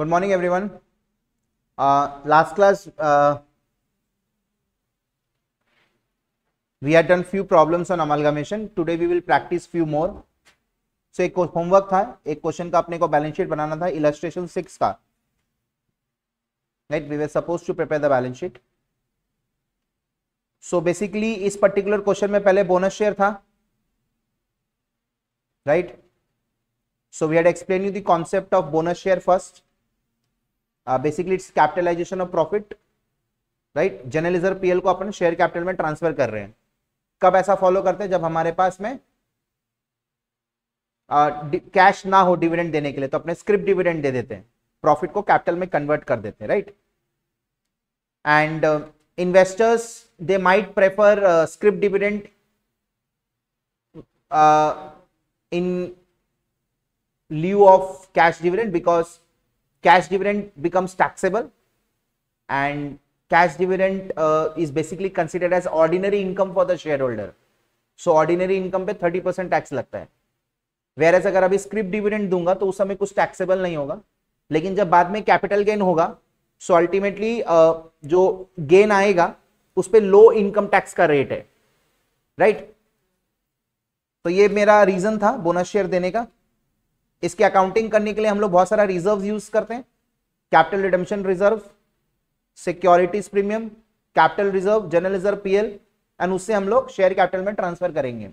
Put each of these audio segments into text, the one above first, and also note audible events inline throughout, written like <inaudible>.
Good morning everyone last class we we done few few on on today we will practise few more so एक homework था एक question का अपने को balance sheet बनाना था इलास्ट्रेशन सिक्स का right we were suppose to prepare the balance sheet so basically इस पर्टिकुलर क्वेश्चन में पहले बोनस शेयर था right so we had explain you the concept of bonus share first basically it's capitalization of profit right जर्नलिजर P L को अपन share capital में transfer कर रहे हैं कब ऐसा फॉलो करते हैं जब हमारे पास में कैश uh, ना हो डिविडेंड देने के लिए तो अपने स्क्रिप्ट डिविडेंड दे देते हैं प्रॉफिट को कैपिटल में कन्वर्ट कर देते हैं right and investors they might prefer script dividend in lieu of cash dividend because cash dividend becomes taxable and cash dividend uh, is basically considered as ordinary income for the shareholder so ordinary income पे 30 percent tax लगता है virus अगर अभी script dividend दूंगा तो उस समय कुछ टैक्सेबल नहीं होगा लेकिन जब बाद में कैपिटल गेन होगा सो so अल्टीमेटली uh, जो गेन आएगा उस पर लो इनकम टैक्स का रेट है राइट right? तो ये मेरा रीजन था बोनस शेयर देने का इसकी अकाउंटिंग करने के लिए हम लोग बहुत सारा रिजर्व यूज करते हैं capital redemption reserve securities premium capital reserve general reserve P L and उससे हम लोग शेयर कैपिटल में ट्रांसफर करेंगे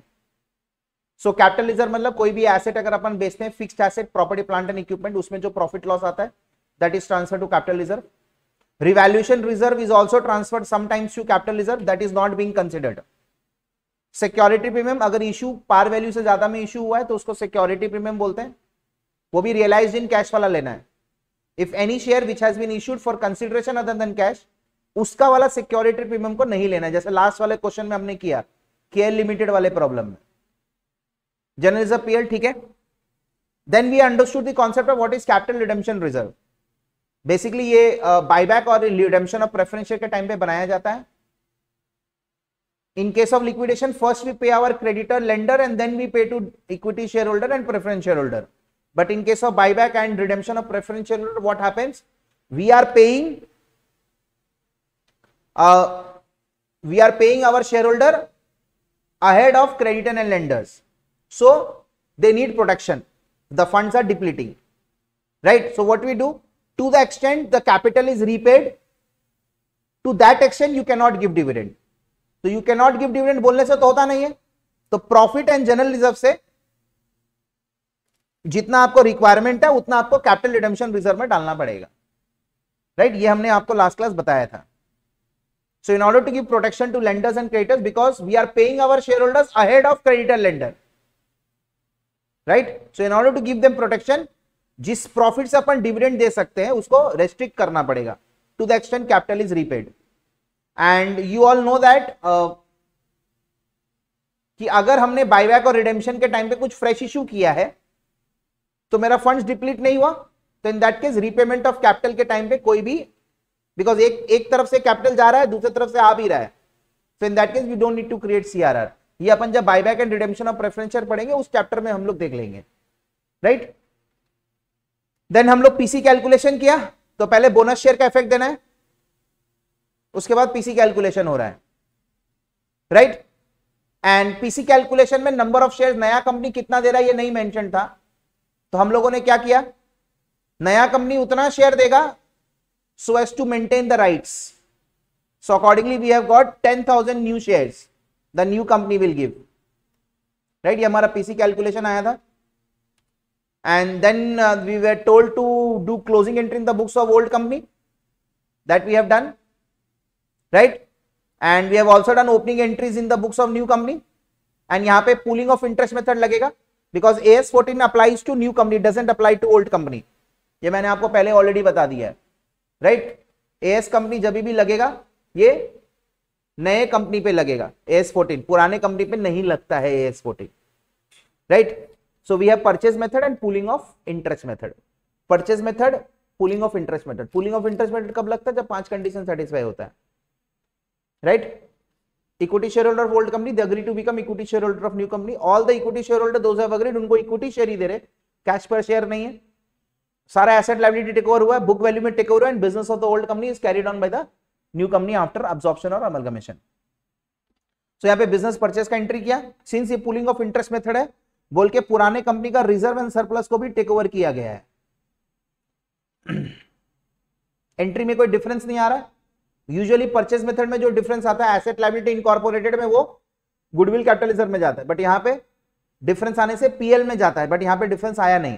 सो कैपिटल रिजर्व मतलब कोई भी एसेट अगर अपन बेचते हैं fixed asset property plant and equipment उसमें जो प्रॉफिट लॉस आता है that is transfer to capital reserve revaluation reserve is also transfer sometimes to capital reserve that is not being considered security premium अगर issue par value से ज्यादा में issue हुआ है तो उसको सिक्योरिटी प्रीमियम बोलते हैं वो भी रियलाइज इन कैश वाला लेना है if any share which has been issued for consideration other than cash उसका वाला सिक्योरिटी प्रीमियम को नहीं लेना है जैसे लास्ट वाले क्वेश्चन में हमने किया केएल लिमिटेड वाले प्रॉब्लम में जर्नलिज्म पीएल ठीक है then we understood the concept of what is capital redemption reserve basically ये बायबैक uh, और रिडेम्पशन ऑफ प्रेफरेंस शेयर के टाइम पे बनाया जाता है in case of liquidation first we pay our creditor lender and then we pay to equity share shareholder and preference share shareholder But in case of buyback and redemption of preferential unit, what happens? We are paying uh, we are paying our shareholder ahead of creditor and lenders. So they need protection. The funds are depleting. Right? So what we do? To the extent the capital is repaid, to that extent you cannot give dividend. So you cannot give dividend bolne se to hota nahi hai तो profit and general reserve se जितना आपको requirement है उतना आपको capital redemption reserve में डालना पड़ेगा right right? ये हमने आपको लास्ट क्लास बताया था so so in order to give protection to lenders and creditors because we are paying our shareholders ahead of creditor lender right so in order to give them protection जिस profit से अपन dividend दे सकते हैं उसको restrict करना पड़ेगा to the extent capital is repaid and you all know that कि अगर हमने बायबैक और रिडेम्पशन के टाइम पे कुछ फ्रेश इश्यू किया है तो मेरा फंड डिप्लीट नहीं हुआ तो in that case repayment of capital के टाइम पे कोई भी बिकॉज एक एक तरफ से कैपिटल जा रहा है दूसरी तरफ से आ भी रहा है so in that case we don't need to create see ये अपन जब back and redemption of preference पढ़ेंगे उस चैप्टर में हम लोग देख लेंगे राइट right? देन हम लोग पीसी कैलकुलेशन किया तो पहले बोनस शेयर का इफेक्ट देना है उसके बाद पीसी कैलकुलेशन हो रहा है राइट एंड पीसी कैलकुलेशन में नंबर ऑफ शेयर नया कंपनी कितना दे रहा है ये नहीं मेंशन था तो हम लोगों ने क्या किया नया कंपनी उतना शेयर देगा so as to maintain the rights so accordingly we have got ten thousand new share the new company will give right ये हमारा पीसी कैलकुलेशन आया था and then we were told to do closing entry in the books of old company that we have done right and we have also done opening entries in the books of new company and यहां पे pooling of interest method लगेगा because A S fourteen applies to new company doesn't apply to old company ये मैंने आपको पहले already बता दिया है राइट ए एस कंपनी जब भी लगेगा ये नए कंपनी पे लगेगा ए एस फोर्टीन पुराने कंपनी पे नहीं लगता है A S fourteen right so we have purchase method and pooling of interest method purchase method pooling of interest method pooling of interest method कब लगता है जब पांच कंडीशन सेटिस्फाई होता है right right? equity shareholder of old company they agree to become equity shareholder of new company all the equity shareholder those have agreed उनको equity share ही दे रहे कैश पर शेयर नहीं है सारा एसेट लाइबिलिटी टेक ओवर हुआ है बुक वैल्यू में take over and business of the old company is carried on by the new company after absorption और अमलगमेशन सो यहाँ पे बिजनेस परचेस का एंट्री किया सिंस ये पुलिंग ऑफ इंटरेस्ट मेथड है बोल के पुराने कंपनी का रिजर्व एंड सरप्लस को भी टेक ओवर किया गया है एंट्री <clears throat> में कोई डिफरेंस नहीं आ रहा है यूजुअली परचेज मेथड में जो डिफरेंस आता है एसेट लाइबिलिटी इनकॉर्पोरेटेड में वो गुडविल कैपिटलिज्म में जाता है बट यहां पे डिफरेंस आने से पीएल में जाता है बट यहां पे डिफरेंस आया नहीं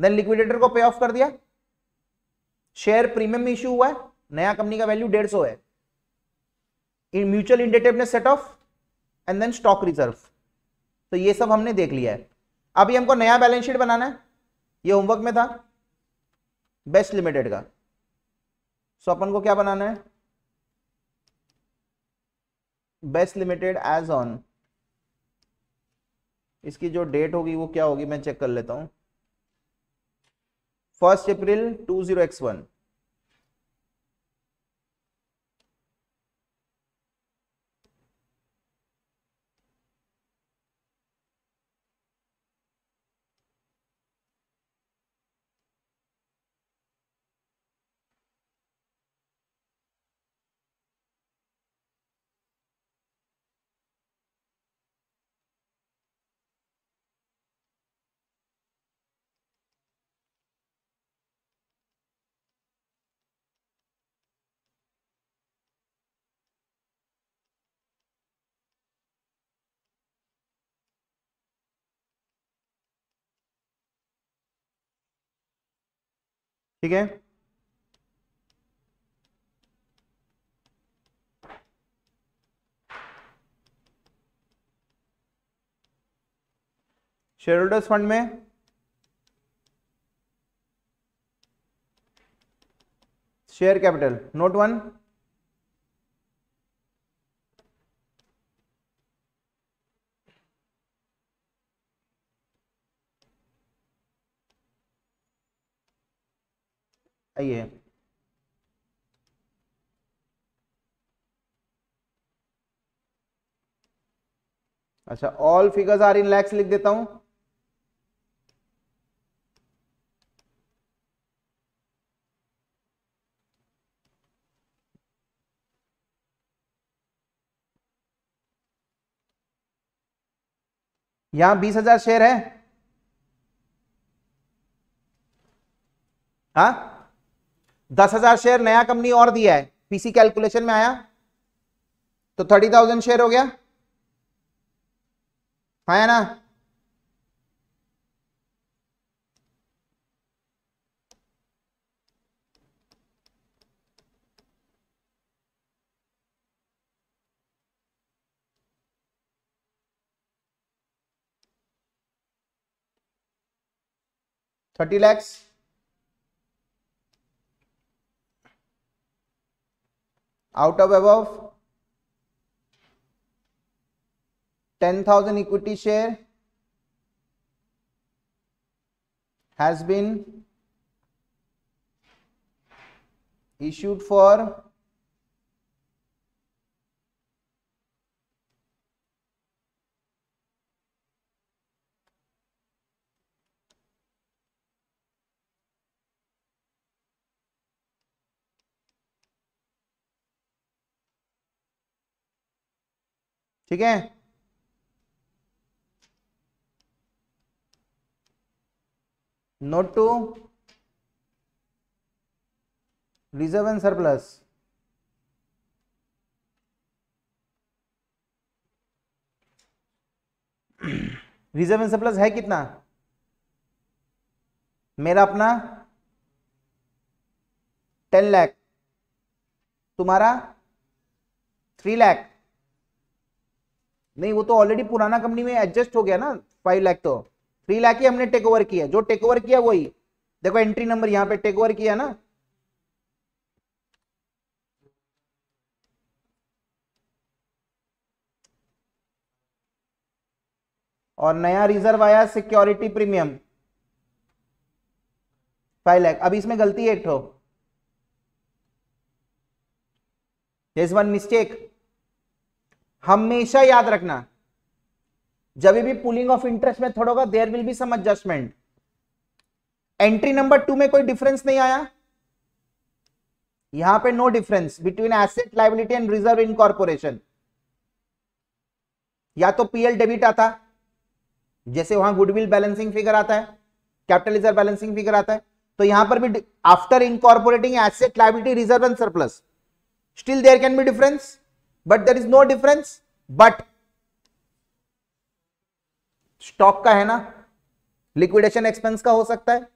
देन लिक्विडेटर को पे ऑफ कर दिया शेयर प्रीमियम इश्यू हुआ है नया कंपनी का वैल्यू डेढ़ सौ है in mutual indebtedness set off and then stock reserve तो ये सब हमने देख लिया है अभी हमको नया बैलेंस शीट बनाना है ये होमवर्क में था बेस्ट लिमिटेड का सो अपन को क्या बनाना है बेस्ट लिमिटेड एज ऑन इसकी जो डेट होगी वो क्या होगी मैं चेक कर लेता हूं first April two zero X one ठीक है शेयर होल्डर्स फंड में शेयर कैपिटल नोट वन आइए अच्छा all figures are in lakhs लिख देता हूं यहां बीस हजार शेयर है हा? दस हजार शेयर नया कंपनी और दिया है पीसी कैलकुलेशन में आया तो थर्टी थाउजेंड शेयर हो गया आया ना thirty lakhs out of above 10,000 equity share has been issued for ठीक है note two reserve and surplus reserve and surplus है कितना मेरा अपना टेन लैख तुम्हारा थ्री लैख नहीं वो तो ऑलरेडी पुराना कंपनी में एडजस्ट हो गया ना फाइव लाख तो थ्री लाख ही हमने टेक ओवर किया जो टेक ओवर किया वही देखो एंट्री नंबर यहाँ पे टेक ओवर किया ना और नया रिजर्व आया सिक्योरिटी प्रीमियम फाइव लाख अब इसमें गलती एट हो इज वन मिस्टेक हमेशा याद रखना जब भी पुलिंग ऑफ इंटरेस्ट में थोड़ा होगा there will be some adjustment entry number two में कोई डिफरेंस नहीं आया यहां पे no difference between asset liability and reserve incorporation या तो पीएल डेबिट आता जैसे वहां गुडविल बैलेंसिंग फिगर आता है कैपिटल रिजर्व बैलेंसिंग फिगर आता है तो यहां पर भी after incorporating asset liability reserve and surplus still there can be difference but there is no difference but stock का है ना लिक्विडेशन एक्सपेंस का हो सकता है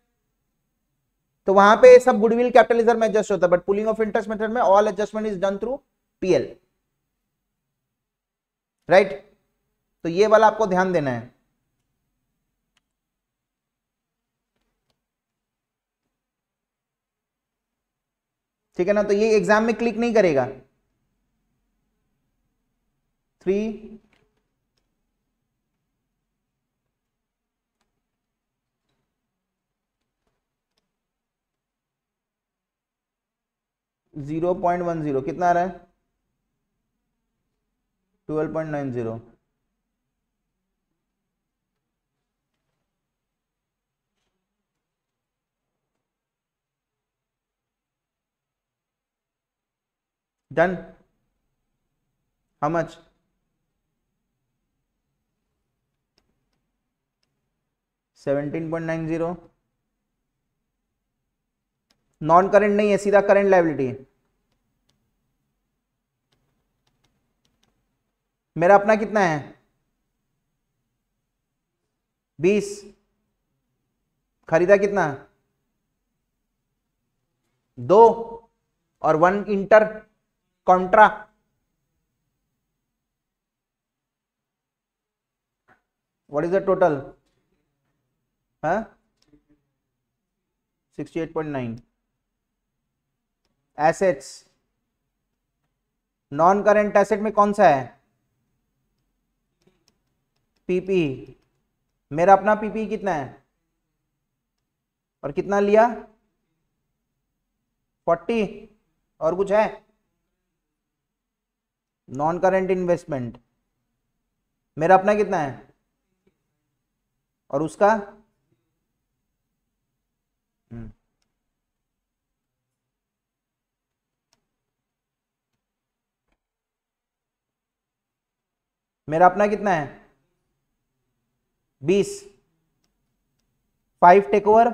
तो वहां पे सब गुडविल कैपिटलिज्म एडजस्ट होता है but pooling of interest method में all adjustment is done through P L right तो ये वाला आपको ध्यान देना है ठीक है ना तो ये एग्जाम में क्लिक नहीं करेगा three zero point one zero कितना आ रहा है twelve point nine zero done how much seventeen point nine zero non current नहीं है सीधा करेंट लाइबिलिटी है मेरा अपना कितना है बीस खरीदा कितना दो और one inter contra what is the total हाँ sixty eight point nine assets non current asset में कौन सा है पीपी मेरा अपना पीपी कितना है और कितना लिया फोर्टी और कुछ है नॉन करेंट इन्वेस्टमेंट मेरा अपना कितना है और उसका मेरा अपना कितना है बीस five take over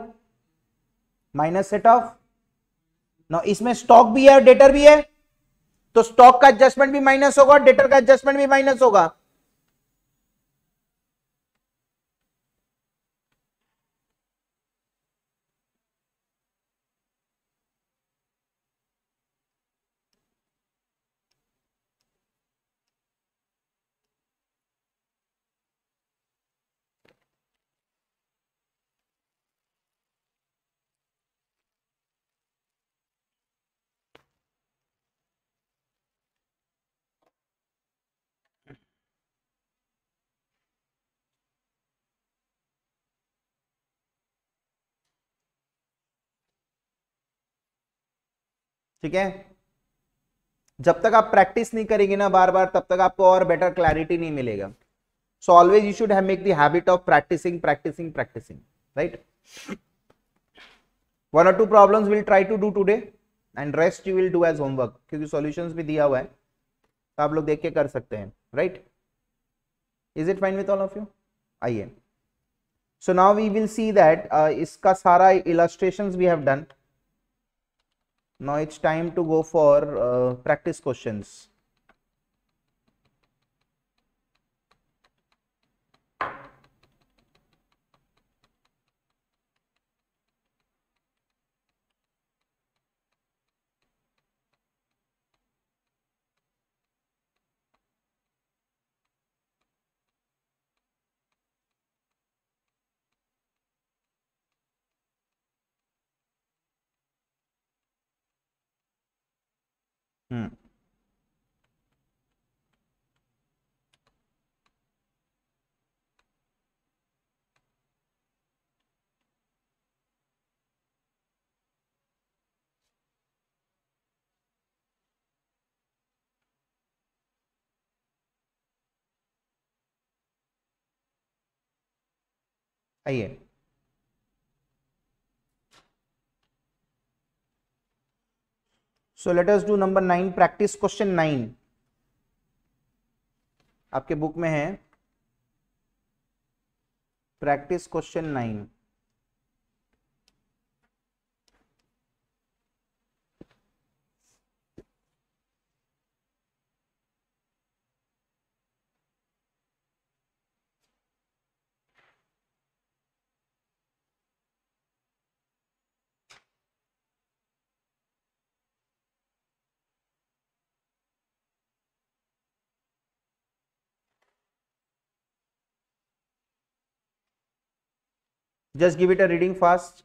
minus set off no इसमें स्टॉक भी है और डेटर भी है तो स्टॉक का एडजस्टमेंट भी माइनस होगा और डेटर का एडजस्टमेंट भी माइनस होगा ठीक है जब तक आप प्रैक्टिस नहीं करेंगे ना बार बार तब तक आपको और बेटर क्लैरिटी नहीं मिलेगा so always you should make the habit of practising practising practising right one और two problem will try to do today and rest you will do as homework क्योंकि सोल्यूशन भी दिया हुआ है तो आप लोग देख के कर सकते हैं right is it fine with all of you आइए so now we will see that इसका सारा illustration we have done Now it's time to go for uh, practice questions. आइए so let's do number nine practice question nine आपके book में है practice question nine just give it a reading first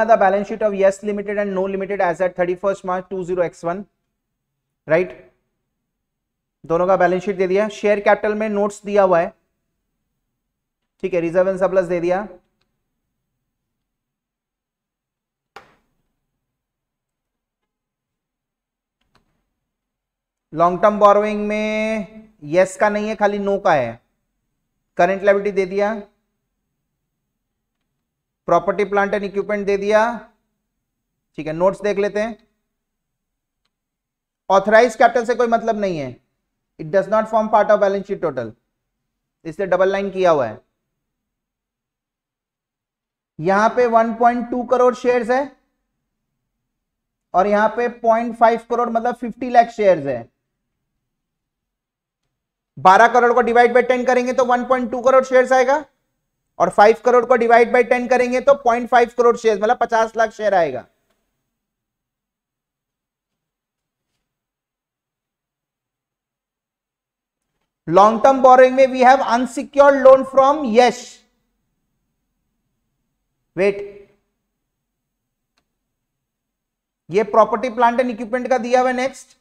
the balance sheet of Yes limited and No limited as at thirty first March two zero X one right दोनों का balance sheet दे दिया share capital में notes दिया हुआ है ठीक है रिजर्व एंड सरप्लस दे दिया लॉन्ग टर्म बोरोइंग में यस का नहीं है खाली नो का है करंट लेबिलिटी दे दिया प्रॉपर्टी प्लांट एंड इक्विपमेंट दे दिया ठीक है नोट्स देख लेते हैं ऑथराइज कैपिटल से कोई मतलब नहीं है it does not form part of balance sheet total इसलिए डबल लाइन किया हुआ है यहां पे 1.2 करोड़ शेयर्स है और यहां पे 0.5 करोड़ मतलब 50 लाख शेयर्स है 12 करोड़ को डिवाइड बाय 10 करेंगे तो 1.2 करोड़ शेयर्स आएगा और फाइव करोड़ को डिवाइड बाई टेन करेंगे तो पॉइंट फाइव करोड़ शेयर मतलब पचास लाख शेयर आएगा लॉन्ग टर्म बोरिंग में we have unsecured loan from Yes wait ये प्रॉपर्टी प्लांट एंड इक्विपमेंट का दिया हुआ next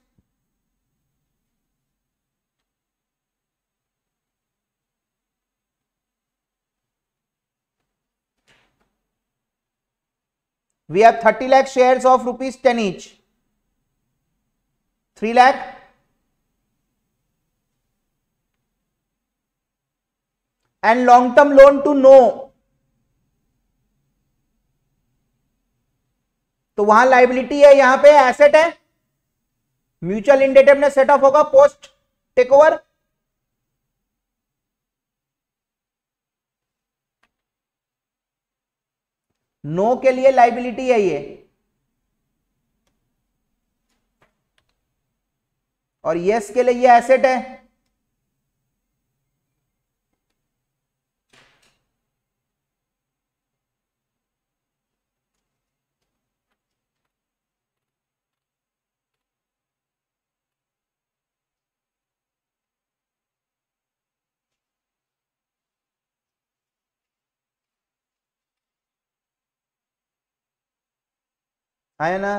we have 30 lakh shares of rupees 10 each 3 lakh and long term loan to no तो वहां लाइबिलिटी है यहां पे एसेट है म्यूचुअल इंडेटेडनेस सेट ऑफ होगा पोस्ट टेक ओवर नो के लिए लाइबिलिटी है ये और यस के लिए ये एसेट है है ना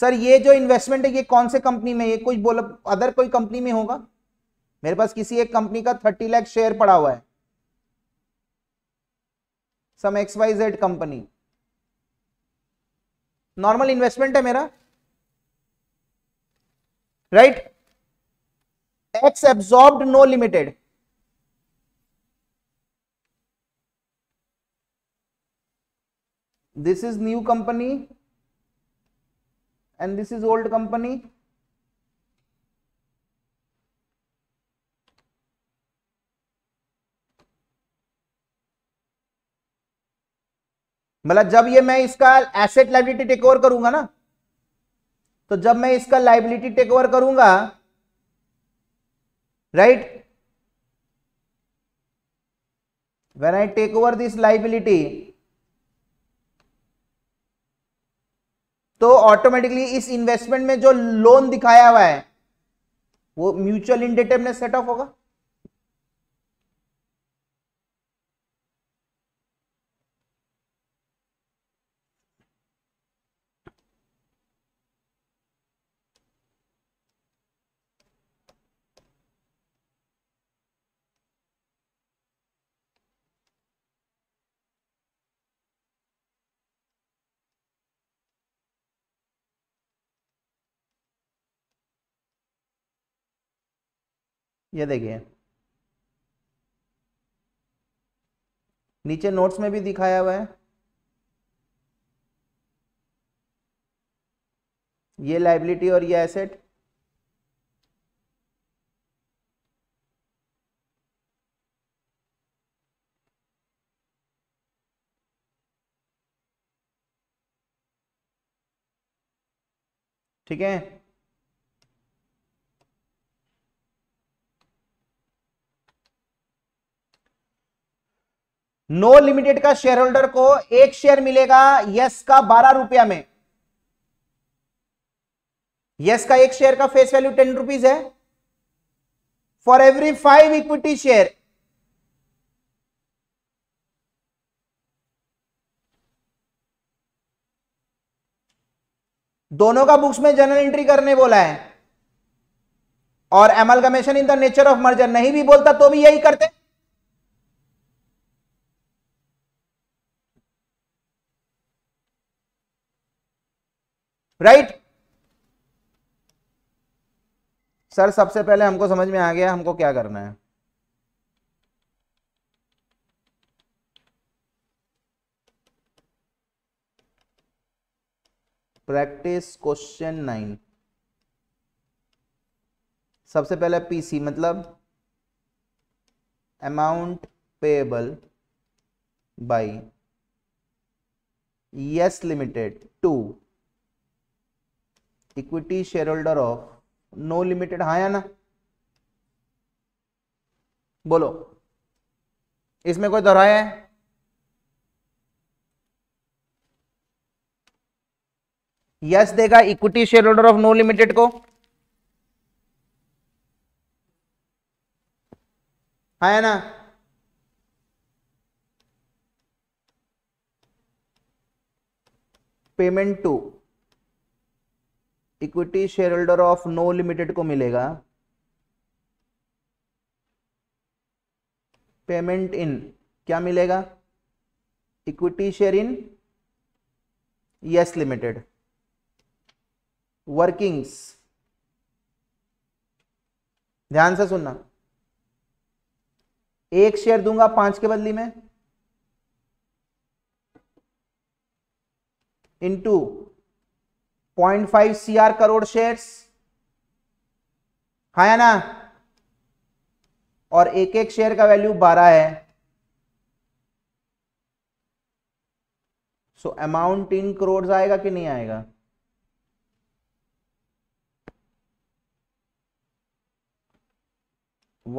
सर ये जो इन्वेस्टमेंट है ये कौन से कंपनी में ये कुछ बोलो अदर कोई कंपनी में होगा मेरे पास किसी एक कंपनी का थर्टी लाख शेयर पड़ा हुआ है some X Y Z company normal investment है मेरा right X absorb No limited this is new company and this is old company मतलब जब ये मैं इसका एसेट लाइबिलिटी टेक ओवर करूंगा ना तो जब मैं इसका लाइबिलिटी टेक ओवर करूंगा right when I take over this liability तो ऑटोमेटिकली इस इन्वेस्टमेंट में जो लोन दिखाया हुआ है वो म्यूचुअल इंडेटेबनेस सेट ऑफ होगा ये देखिए नीचे नोट्स में भी दिखाया हुआ है ये लाइबिलिटी और ये एसेट ठीक है नो लिमिटेड का शेयर होल्डर को एक शेयर मिलेगा यस का बारह रुपया में यस का एक शेयर का फेस वैल्यू टेन रुपीज है for every five equity share दोनों का बुक्स में जनरल एंट्री करने बोला है और amalgamation in the nature of merger नहीं भी बोलता तो भी यही करते राइट सर सबसे पहले हमको समझ में आ गया हमको क्या करना है प्रैक्टिस क्वेश्चन नाइन सबसे पहले पीसी मतलब amount payable by Yes limited to equity share holder of no limited हा या ना बोलो इसमें कोई दोहराया है यस देगा equity share holder of no limited को हा है ना payment to equity share holder of no limited को मिलेगा पेमेंट इन क्या मिलेगा equity share in yes limited workings ध्यान से सुनना एक शेयर दूंगा पांच के बदली में into point five C R crore shares खाया हाँ ना और एक एक शेयर का वैल्यू बारह है सो अमाउंट इन करोड़ आएगा कि नहीं आएगा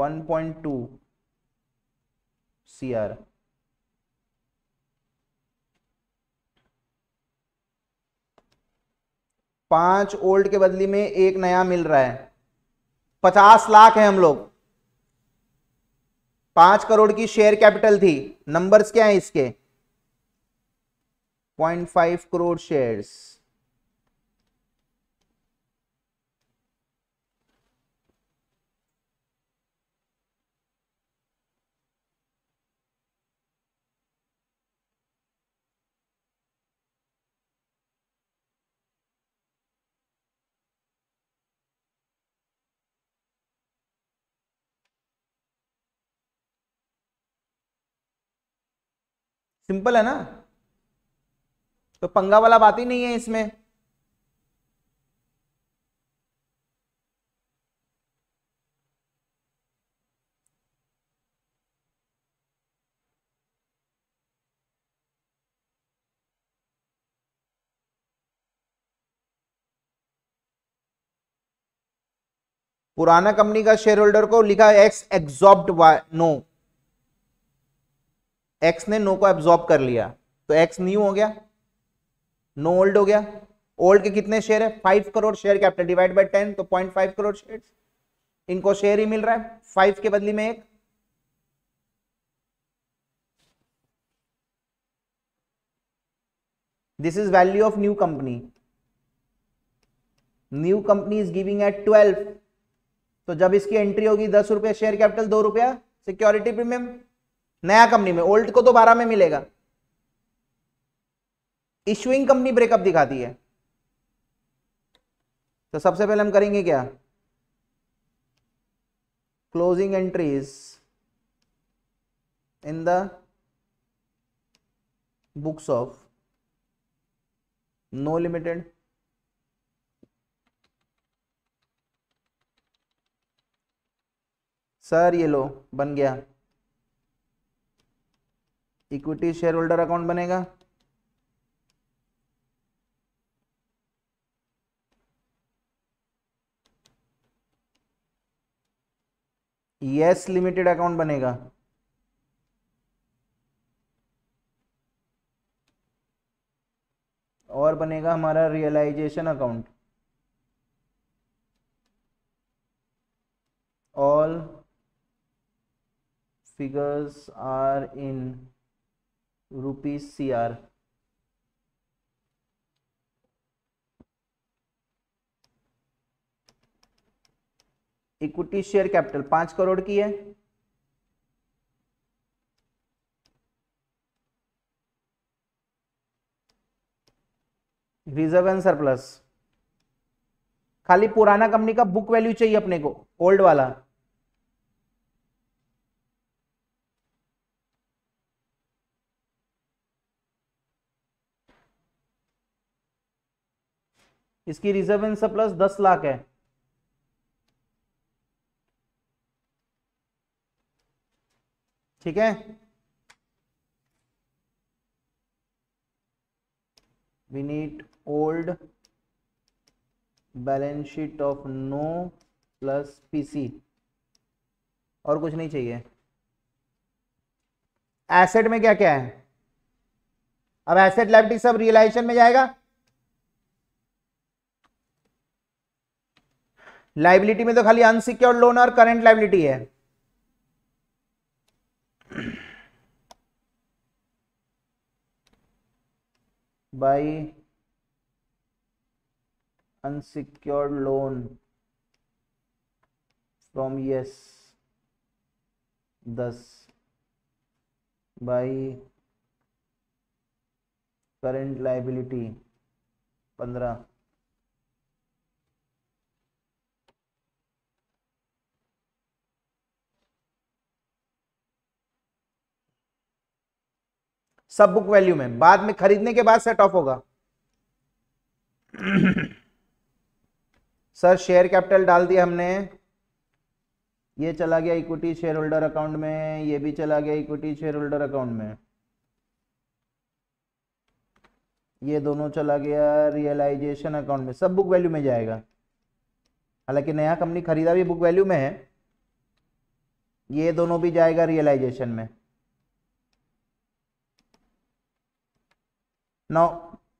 one point two C R पांच ओल्ड के बदली में एक नया मिल रहा है पचास लाख है हम लोग पांच करोड़ की शेयर कैपिटल थी नंबर्स क्या है इसके point five crore shares simple है ना तो पंगा वाला बात ही नहीं है इसमें पुराना कंपनी का शेयर होल्डर को लिखा एक्स एक्सॉप्ट एग्जॉप्ट नो एक्स ने नो को एब्जॉर्ब कर लिया तो एक्स न्यू हो गया नो ओल्ड हो गया ओल्ड के कितने शेयर है five crore share capital divide by ten तो पॉइंट फाइव करोड़ शेयर इनको शेयर ही मिल रहा है फाइव के बदले में एक this is value of new company new company is giving at twelve तो जब इसकी एंट्री होगी दस रुपया शेयर कैपिटल दो रुपया सिक्योरिटी प्रीमियम नया कंपनी में ओल्ड को तो बारह में मिलेगा इश्यूइंग कंपनी ब्रेकअप दिखाती है तो सबसे पहले हम करेंगे क्या closing entries in the books of no limited sir ये लो बन गया इक्विटी शेयर होल्डर अकाउंट बनेगा यस लिमिटेड अकाउंट बनेगा और बनेगा हमारा realisation account all figures are in C R equity share capital पांच करोड़ की है रिजर्व एंड सरप्लस खाली पुराना कंपनी का बुक वैल्यू चाहिए अपने को ओल्ड वाला इसकी रिजर्व इन सप्लस दस लाख है ठीक है we need old balance sheet of no plus PC और कुछ नहीं चाहिए एसेट में क्या क्या है अब एसेट लाइफ सब रियलाइजेशन में जाएगा लाइबिलिटी में तो खाली अनसिक्योर्ड लोन और करेंट लाइबिलिटी है by unsecured loan from yes दस बाई करेंट लाइबिलिटी पंद्रह सब बुक वैल्यू में बाद में खरीदने के बाद सेट ऑफ होगा सर शेयर कैपिटल डाल दिया हमने ये चला गया इक्विटी शेयर होल्डर अकाउंट में ये भी चला गया इक्विटी शेयर होल्डर अकाउंट में ये दोनों चला गया रियलाइजेशन अकाउंट में सब बुक वैल्यू में जाएगा हालांकि नया कंपनी खरीदा भी बुक वैल्यू में है ये दोनों भी जाएगा रियलाइजेशन में नाउ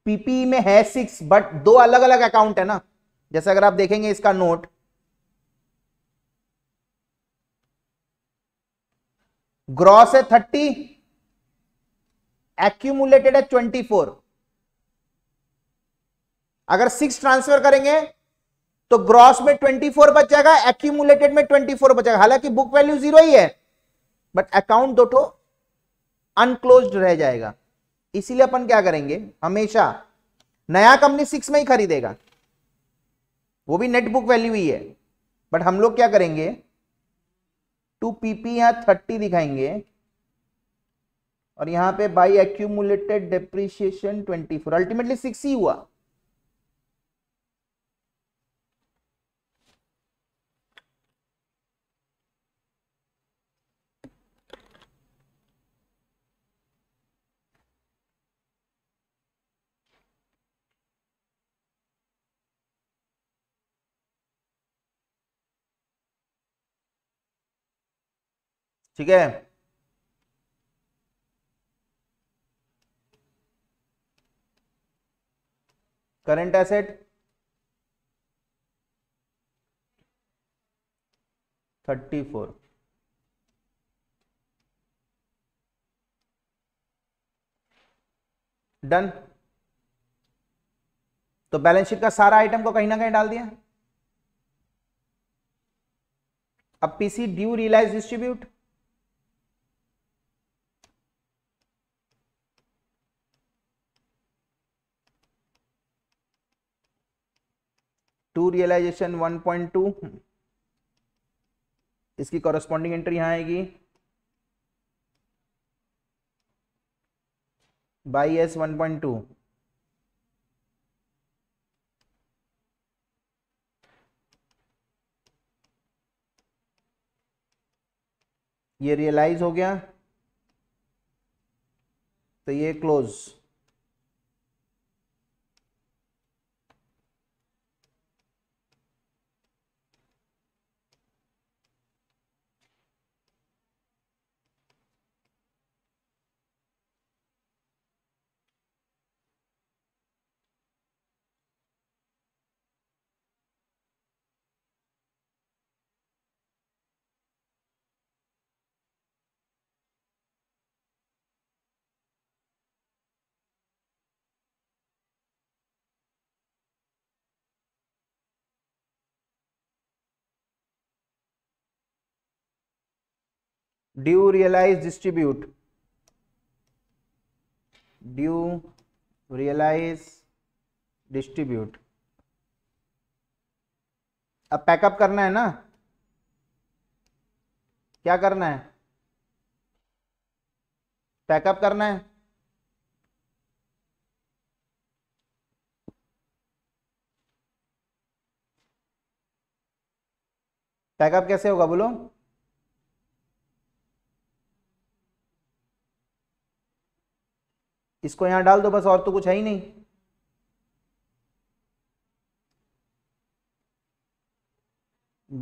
पीपी में है सिक्स बट दो अलग अलग अकाउंट है ना जैसे अगर आप देखेंगे इसका नोट ग्रॉस है थर्टी एक्यूमुलेटेड है ट्वेंटी फोर अगर सिक्स ट्रांसफर करेंगे तो ग्रॉस में ट्वेंटी फोर बच जाएगा एक्यूमुलेटेड में ट्वेंटी फोर बच जाएगा हालांकि बुक वैल्यू जीरो ही है बट अकाउंट दो ठो अनक्लोज रह जाएगा इसीलिए अपन क्या करेंगे हमेशा नया कंपनी सिक्स में ही खरीदेगा वो भी नेट बुक वैल्यू ही है बट हम लोग क्या करेंगे टू पीपी या थर्टी दिखाएंगे और यहां पे by accumulated depreciation twenty four ultimately six ही हुआ ठीक है current asset thirty four done तो बैलेंस शीट का सारा आइटम को कहीं ना कहीं डाल दिया अब PC due realise distribute to realisation 1.2 इसकी कॉरेस्पॉन्डिंग एंट्री यहां आएगी बाई एस टू ये रियलाइज हो गया तो ये close due realise distribute due realise distribute अब पैकअप करना है ना क्या करना है पैकअप करना है पैकअप कैसे होगा बोलो इसको यहां डाल दो बस और तो कुछ है ही नहीं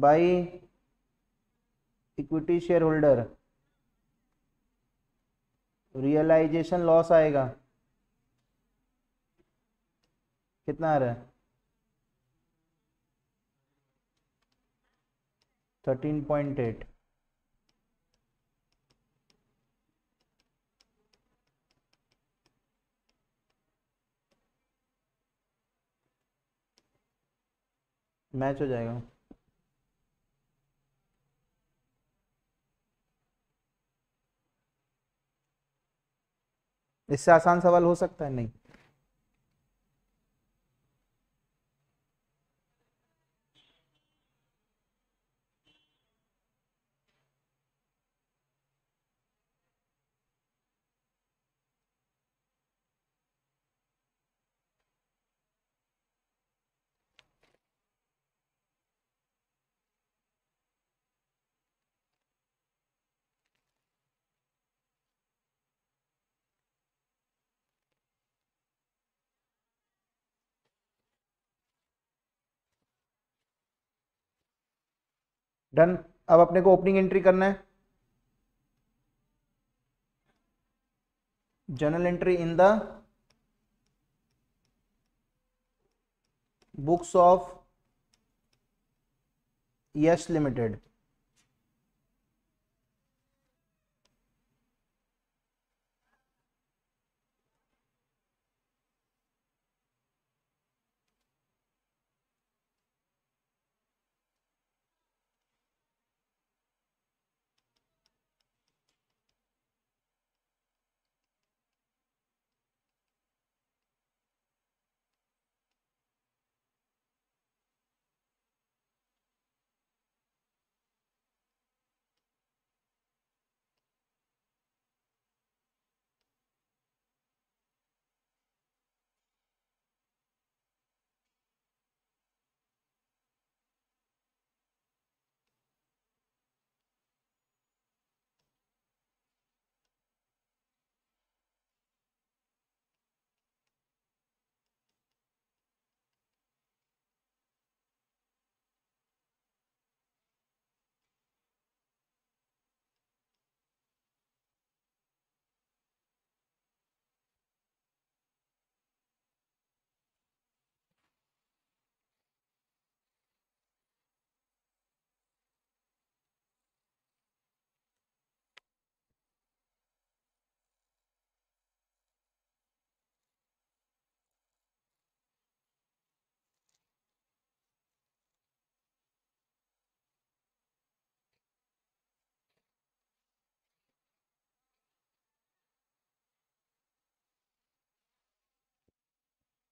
by equity share holder realisation loss आएगा कितना आ रहा है थर्टीन पॉइंट एट मैच हो जाएगा इससे आसान सवाल हो सकता है नहीं डन अब अपने को ओपनिंग एंट्री करना है journal entry in the books of yes limited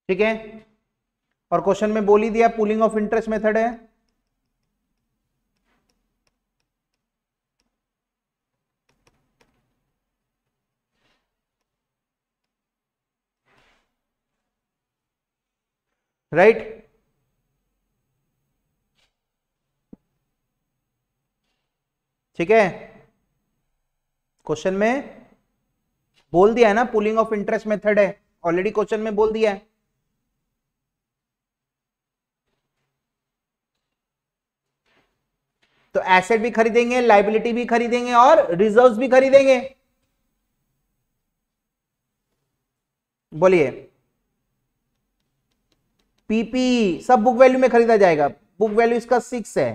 ठीक है और क्वेश्चन में बोली दिया पुलिंग ऑफ इंटरेस्ट मेथड है राइट right? ठीक है क्वेश्चन में बोल दिया है ना पुलिंग ऑफ इंटरेस्ट मेथड है ऑलरेडी क्वेश्चन में बोल दिया है तो एसेट भी खरीदेंगे लाइबिलिटी भी खरीदेंगे और रिजर्व भी खरीदेंगे बोलिए पीपी e सब बुक वैल्यू में खरीदा जाएगा बुक वैल्यू इसका सिक्स है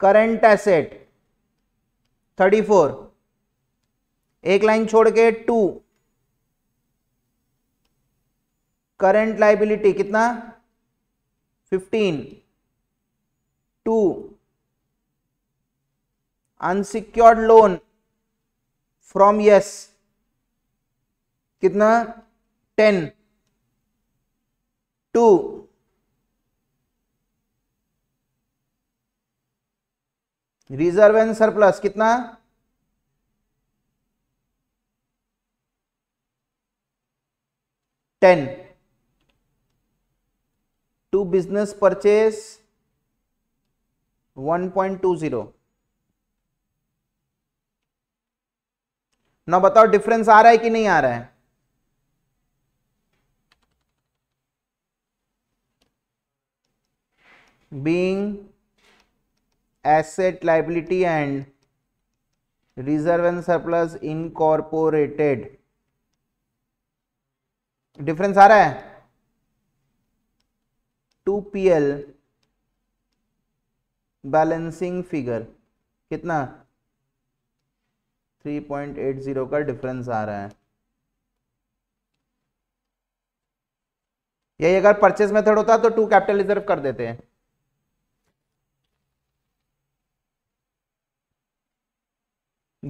करंट एसेट थर्टी फोर एक लाइन छोड़ के टू करंट लाइबिलिटी कितना fifteen to unsecured loan from yes कितना ten to reserve and surplus कितना टेन टू बिजनेस परचेस 1.20 ना बताओ डिफरेंस आ रहा है कि नहीं आ रहा है being asset liability and reserve and surplus incorporated difference आ रहा है पी एल बैलेंसिंग फिगर कितना 3.80 का डिफरेंस आ रहा है यही अगर परचेज मेथड होता तो टू कैपिटल रिजर्व कर देते हैं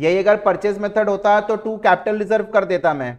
यही अगर परचेज मेथड होता तो टू कैपिटल रिजर्व कर देता मैं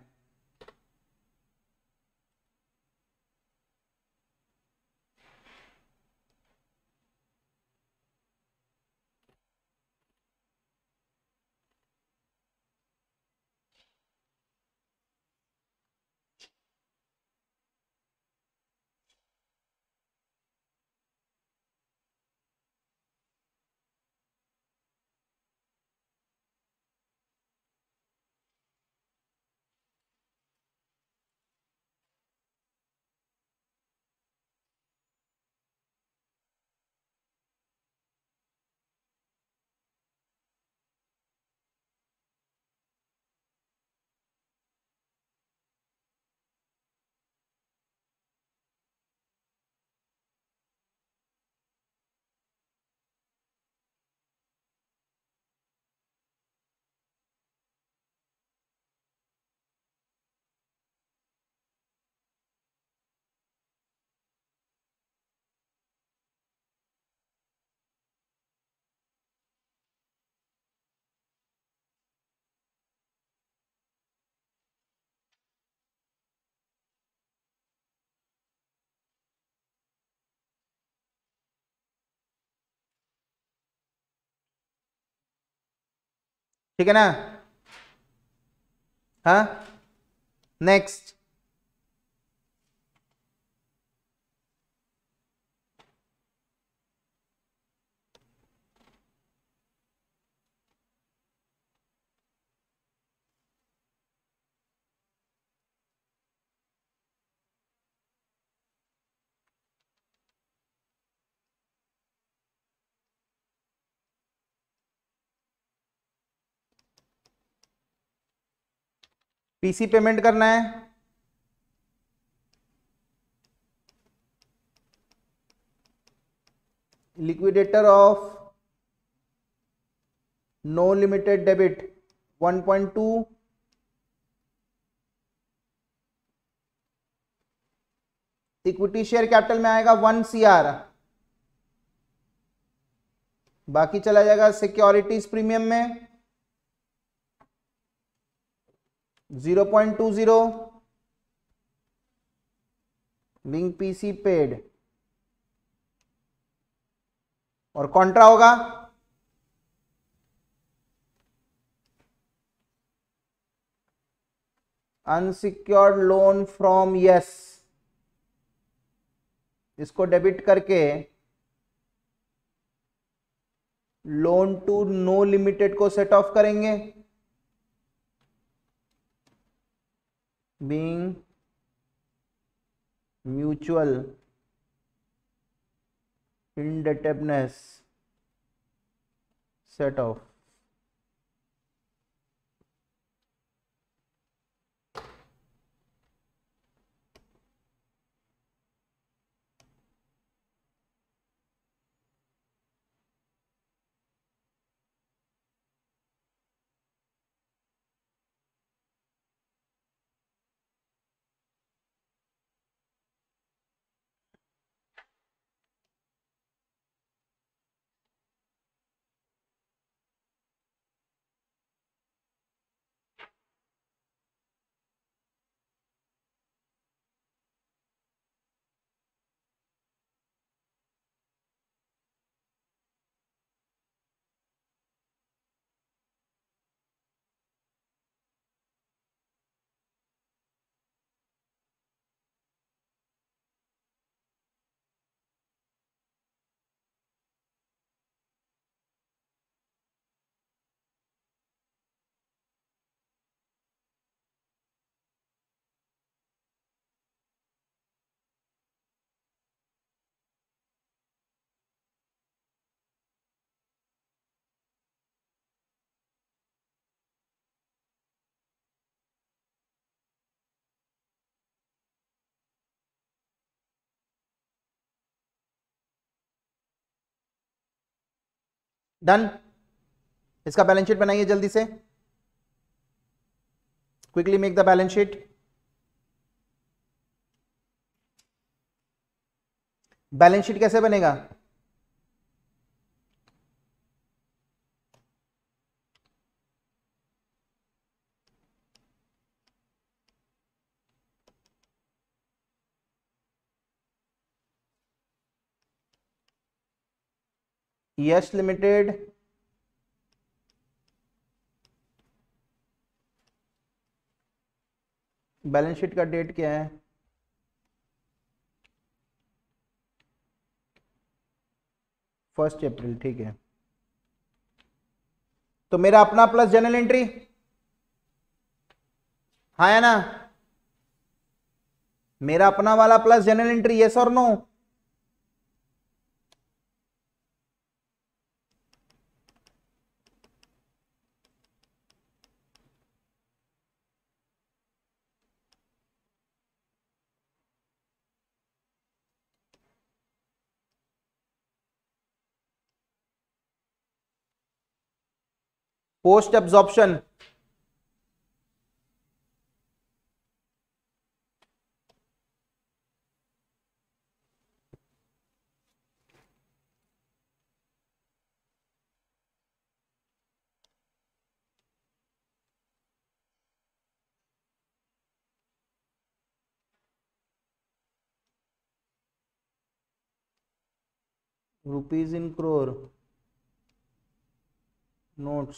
ठीक है ना हाँ नेक्स्ट पीसी पेमेंट करना है liquidator of no limited debit 1.2 equity share capital में आएगा वन सीआर बाकी चला जाएगा सिक्योरिटीज प्रीमियम में zero point two zero link PC paid और कॉन्ट्रा होगा अनसिक्योर्ड लोन फ्रॉम यस इसको डेबिट करके लोन टू नो लिमिटेड को सेट ऑफ करेंगे being mutual indebtedness set off done इसका बैलेंस शीट बनाइए जल्दी से quickly make the balance sheet balance sheet कैसे बनेगा यस लिमिटेड बैलेंस शीट का डेट क्या है फर्स्ट अप्रैल ठीक है तो मेरा अपना प्लस जनरल एंट्री हाँ है ना मेरा अपना वाला प्लस जनरल एंट्री यस और no post absorption rupees in crore notes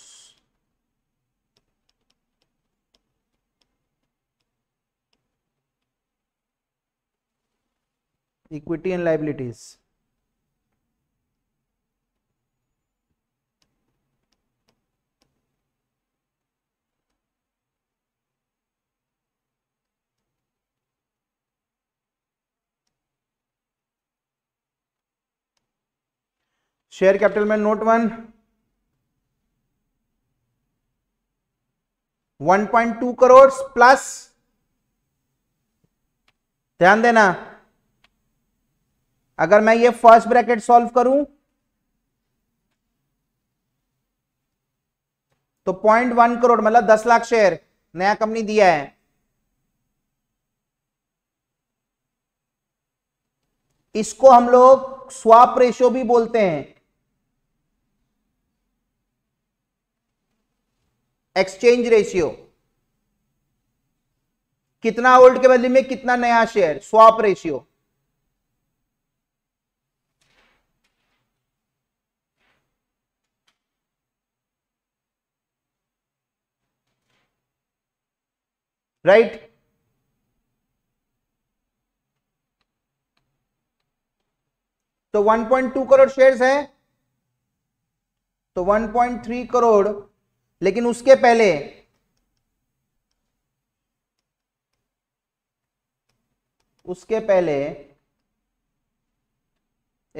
equity and liabilities share capital में नोट वन 1.2 करोड़ प्लस ध्यान देना अगर मैं ये फर्स्ट ब्रैकेट सॉल्व करूं तो पॉइंट वन करोड़ मतलब दस लाख शेयर नया कंपनी दिया है इसको हम लोग स्वाप रेशो भी बोलते हैं एक्सचेंज रेशियो कितना ओल्ड के बदले में कितना नया share swap ratio right right? तो 1.2 करोड़ शेयर्स है तो 1.3 करोड़ लेकिन उसके पहले उसके पहले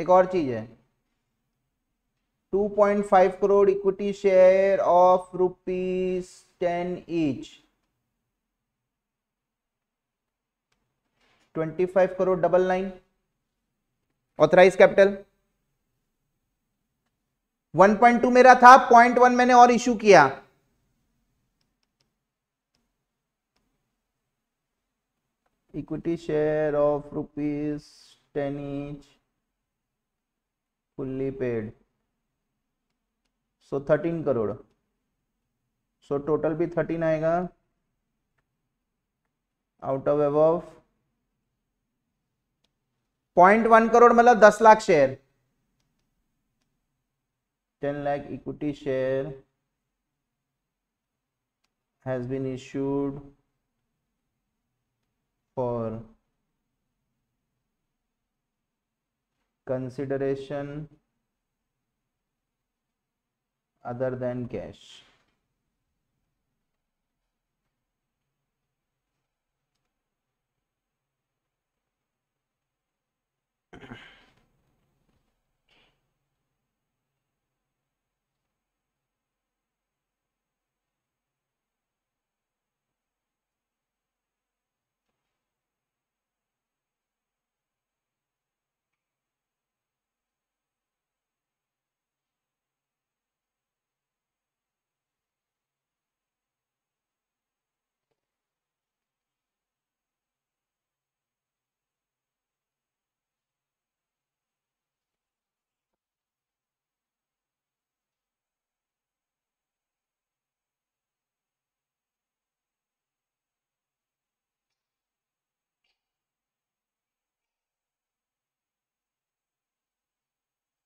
एक और चीज है 2.5 crore equity share of rupees ten each 25 crore double nine authorise capital 1.2 मेरा था 0.1 मैंने और इश्यू किया equity share of rupees ten each fully paid so thirteen crore so so, total भी थर्टीन आएगा आउट ऑफ एव पॉइंट वन करोड़ मतलब दस lakh share 10 lakh equity share has been issued for consideration other than cash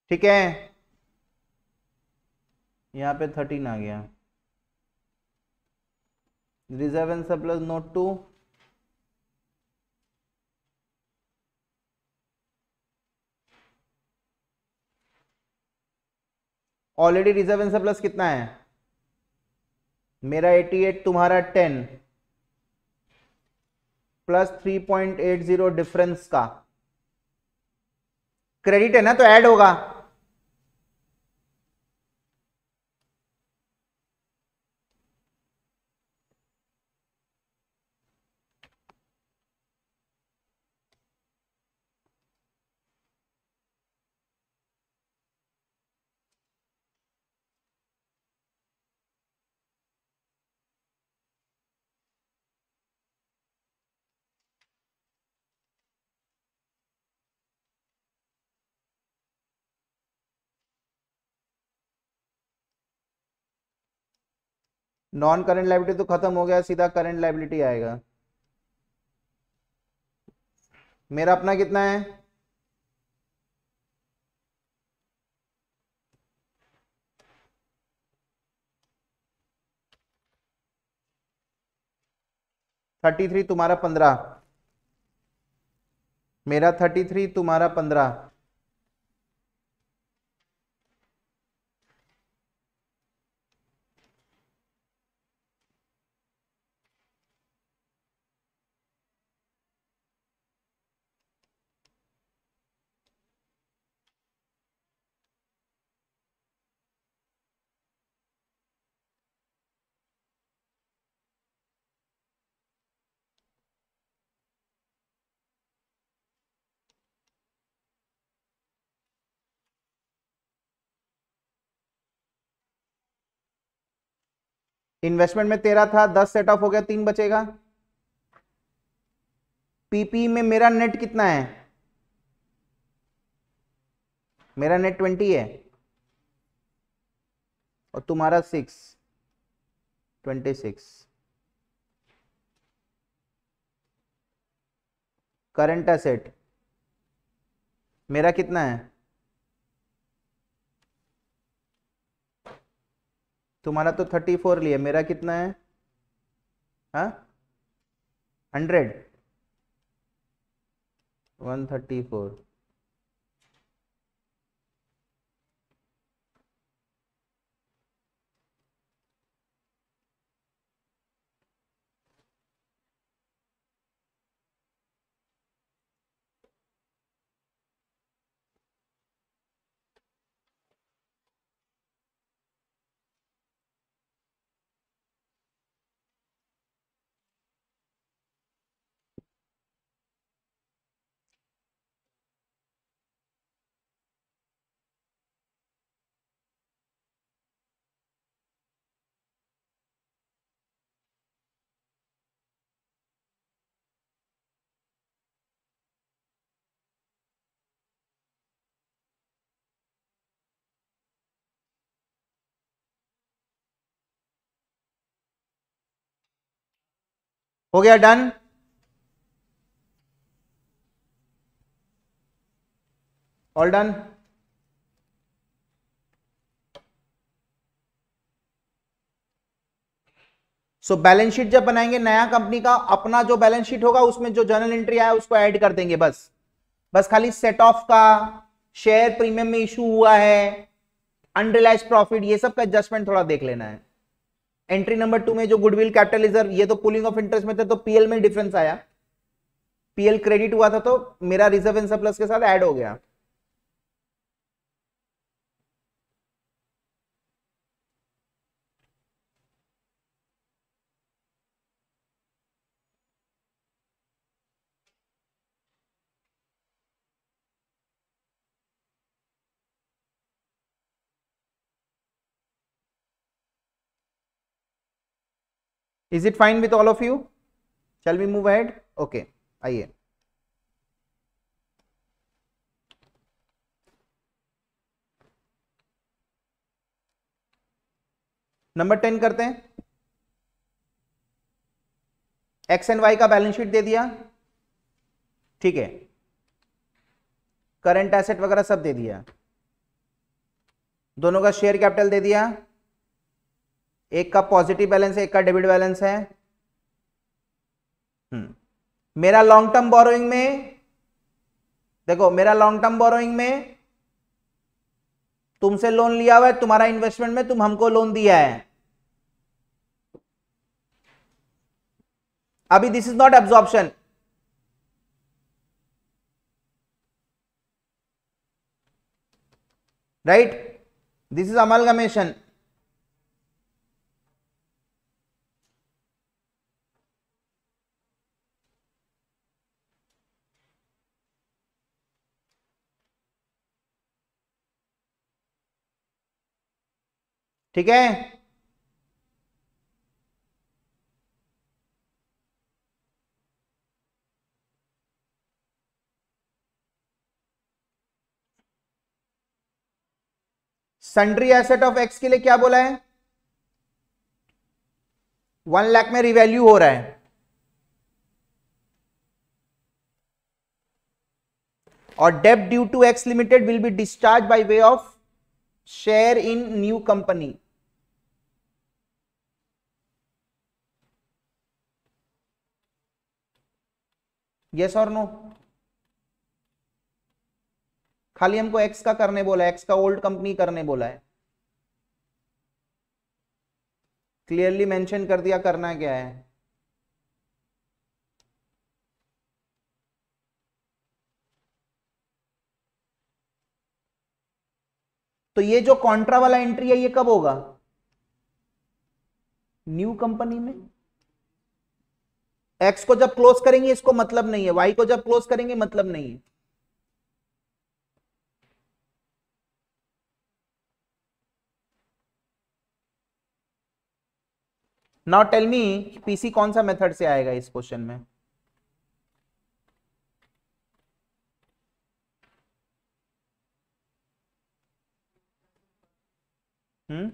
ठीक है यहाँ पे थर्टीन आ गया reserve and surplus note two already reserve and surplus कितना है मेरा एटी एट तुम्हारा ten plus three point eight zero difference का क्रेडिट है ना तो ऐड होगा नॉन करंट लाइबिलिटी तो खत्म हो गया सीधा करंट लाइबिलिटी आएगा मेरा अपना कितना है थर्टी थ्री तुम्हारा पंद्रह मेरा थर्टी थ्री तुम्हारा पंद्रह इन्वेस्टमेंट में तेरह था दस सेट ऑफ हो गया तीन बचेगा पीपी में मेरा नेट कितना है मेरा नेट ट्वेंटी है और तुम्हारा six twenty six current asset मेरा कितना है तुम्हारा तो थर्टी फोर लिया मेरा कितना है हाँ हंड्रेड वन थर्टी फोर हो गया done all done so balance sheet जब बनाएंगे नया कंपनी का अपना जो बैलेंस शीट होगा उसमें जो जर्नल एंट्री आया उसको ऐड कर देंगे बस बस खाली सेट ऑफ का शेयर प्रीमियम में इशू हुआ है अनरिलाइज प्रॉफिट ये सब का एडजस्टमेंट थोड़ा देख लेना है एंट्री नंबर टू में जो गुडविल कैपिटल रिजर्व ये तो पुलिंग ऑफ इंटरेस्ट में था तो पीएल में डिफरेंस आया पीएल क्रेडिट हुआ था तो मेरा रिजर्व इन सरप्लस के साथ ऐड हो गया is it fine with all of you shall we move ahead okay आइए नंबर टेन करते हैं एक्स एंड वाई का बैलेंस शीट दे दिया ठीक है करंट एसेट वगैरह सब दे दिया दोनों का शेयर कैपिटल दे दिया एक का पॉजिटिव बैलेंस है एक का डेबिट बैलेंस है hmm. मेरा लॉन्ग टर्म बोरोइंग में देखो मेरा लॉन्ग टर्म बोरोइंग में तुमसे लोन लिया हुआ है तुम्हारा इन्वेस्टमेंट में तुम हमको लोन दिया है अभी this is not absorption right this is amalgamation ठीक है सन्ड्री एसेट ऑफ एक्स के लिए क्या बोला है वन लाख में रिवैल्यू हो रहा है और debt due to X limited will be discharge by way of share in new company yes और नो खाली हमको एक्स का करने बोला एक्स का ओल्ड कंपनी करने बोला है क्लियरली मेंशन कर दिया करना क्या है तो ये जो कॉन्ट्रा वाला एंट्री है ये कब होगा न्यू कंपनी में एक्स को जब क्लोज करेंगे इसको मतलब नहीं है वाई को जब क्लोज करेंगे मतलब नहीं है नाउ टेल मी पीसी कौन सा मेथड से आएगा इस क्वेश्चन में हम्म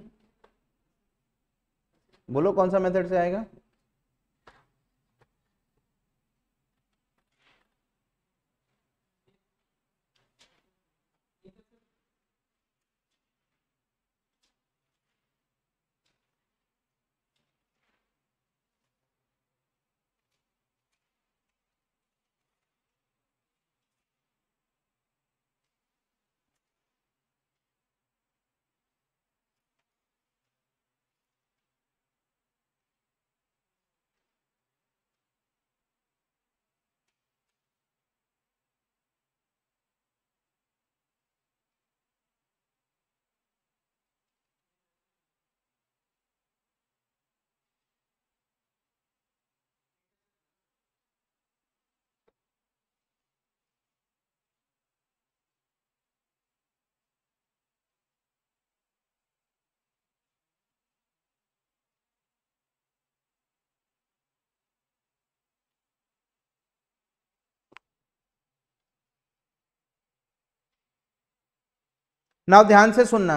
बोलो कौन सा मेथड से आएगा नाउ ध्यान से सुनना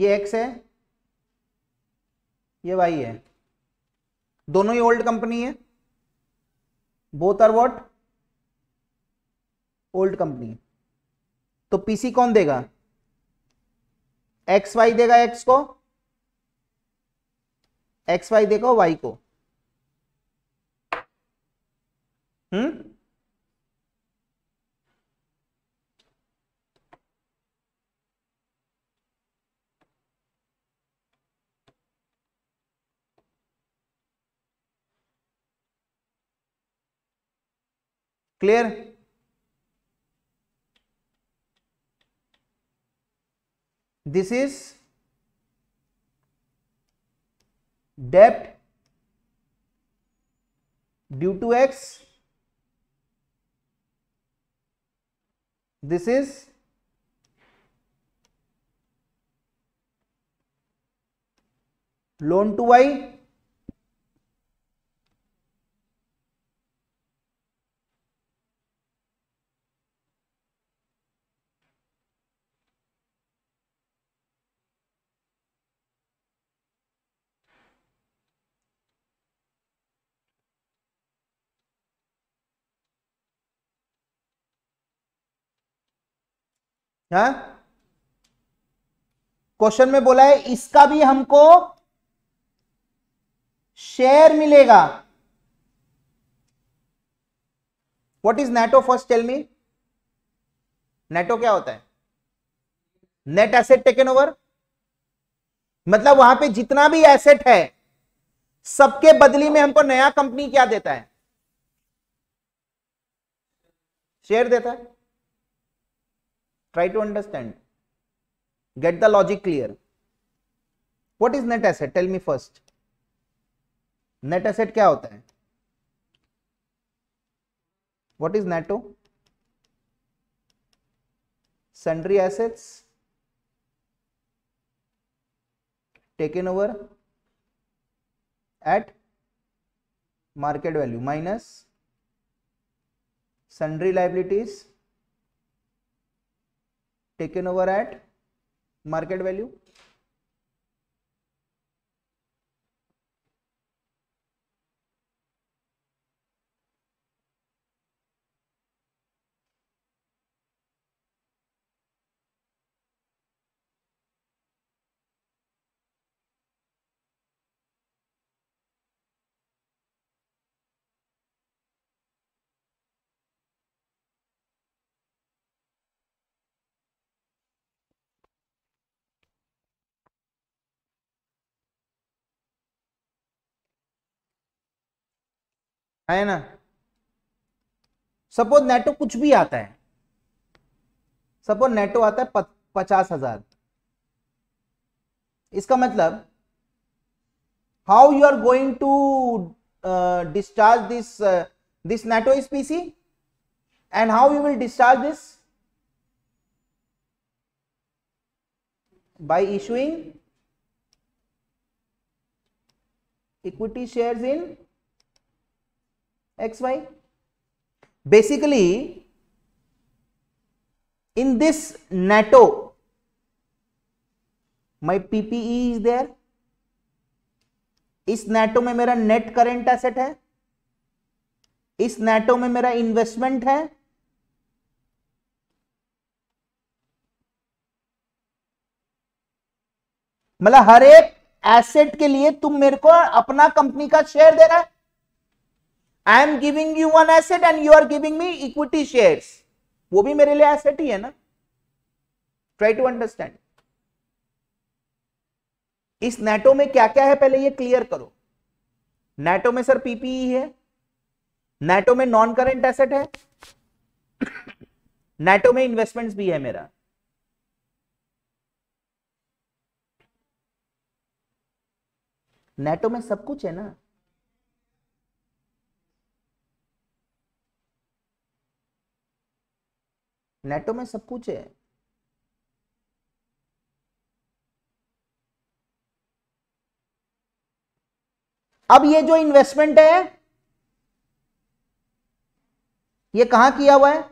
ये एक्स है ये वाई है दोनों ही ओल्ड कंपनी है both are what old company तो पीसी कौन देगा एक्स वाई देगा एक्स को एक्स वाई देगा वाई को hmm clear this is debt due to x this is loan to y है हाँ? क्वेश्चन में बोला है इसका भी हमको शेयर मिलेगा what is NATO first tell me NATO क्या होता है नेट एसेट टेकन ओवर मतलब वहां पे जितना भी एसेट है सबके बदली में हमको नया कंपनी क्या देता है शेयर देता है Try to understand. Get the logic clear. What is net asset? Tell me first. Net asset kya hota hai What is netto? Sundry assets taken over at market value minus sundry liabilities taken over at market value है ना suppose NATO कुछ भी आता है suppose NATO आता है पचास हजार इसका मतलब how you are going to discharge this this NATO is PC and how you will discharge this by issuing equity shares in X Y basically in this NATO my PPE is there इस NATO में मेरा net current asset है इस NATO में मेरा investment है मतलब हर एक एसेट के लिए तुम मेरे को अपना कंपनी का शेयर दे रहा है I am giving you one asset and you are giving me equity shares वो भी मेरे लिए एसेट ही है ना ट्राई टू अंडरस्टैंड इस नेटो में क्या क्या है पहले ये क्लियर करो नेटो में सर पीपीई e है नेटो में नॉन करेंट एसेट है नेटो में इन्वेस्टमेंट्स भी है मेरा नेटो में सब कुछ है ना नेटो में सब कुछ है अब ये जो इन्वेस्टमेंट है ये कहां किया हुआ है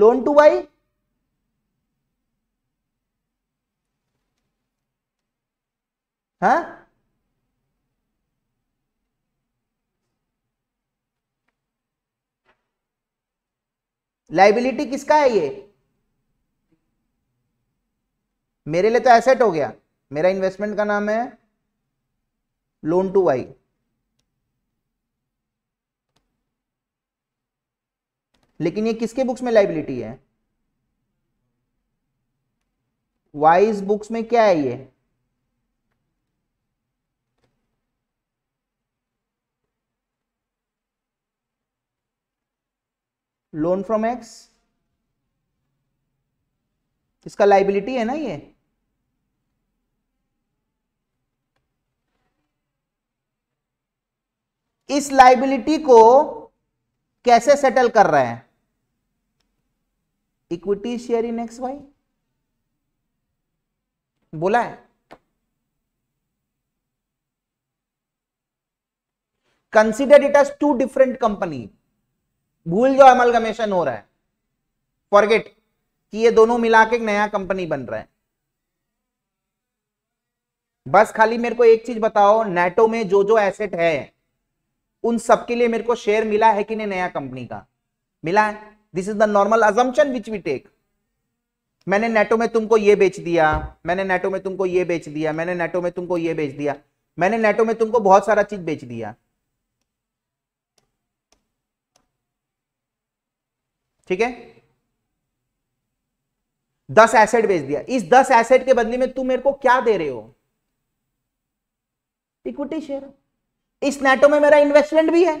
लोन टू वाई हाँ लाइबिलिटी किसका है ये मेरे लिए तो एसेट हो गया मेरा इन्वेस्टमेंट का नाम है लोन टू वाई लेकिन ये किसके बुक्स में लाइबिलिटी है वाइज बुक्स में क्या है ये लोन फ्रॉम एक्स इसका लाइबिलिटी है ना ये इस लाइबिलिटी को कैसे सेटल कर रहा है equity share in X Y बोला है consider it as two different company भूल जाओ अमलगमेशन हो रहा है फॉरगेट कि ये दोनों मिला के नया कंपनी बन रहा है बस खाली मेरे को एक चीज बताओ नेटो में जो जो एसेट है उन सबके लिए मेरे को शेयर मिला है कि नहीं नया कंपनी का मिला है this is the normal assumption which we take मैंने नेटो में तुमको ये बेच दिया मैंने नेटो में तुमको ये बेच दिया मैंने नेटो में तुमको ये बेच दिया मैंने नेटो में तुमको बहुत सारा चीज बेच दिया ठीक है दस एसेट बेच दिया इस दस एसेट के बदले में तू मेरे को क्या दे रहे हो इक्विटी शेयर इस नेटो में मेरा इन्वेस्टमेंट भी है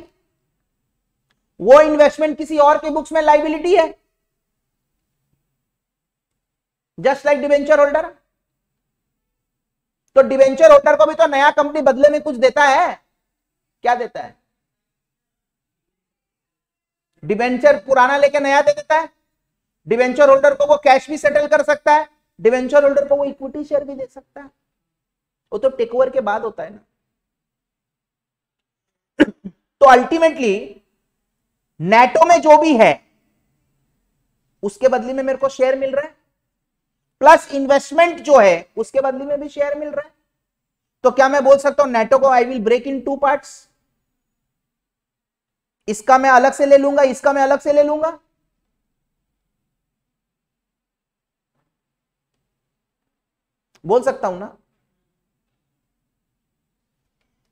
वो इन्वेस्टमेंट किसी और के बुक्स में लाइबिलिटी है जस्ट लाइक डिवेंचर होल्डर तो डिवेंचर होल्डर को भी तो नया कंपनी बदले में कुछ देता है क्या देता है डिवेंचर पुराना लेके नया दे देता है डिवेंचर होल्डर को वो कैश भी सेटल कर सकता है डिवेंचर होल्डर को वो इक्विटी शेयर भी दे सकता है वो तो टेकओवर के बाद होता है ना तो अल्टीमेटली नेटो में जो भी है उसके बदले में मेरे को शेयर मिल रहा है प्लस इन्वेस्टमेंट जो है उसके बदले में भी शेयर मिल रहा है तो क्या मैं बोल सकता हूं नेटो को I will break into parts इसका मैं अलग से ले लूंगा इसका मैं अलग से ले लूंगा बोल सकता हूं ना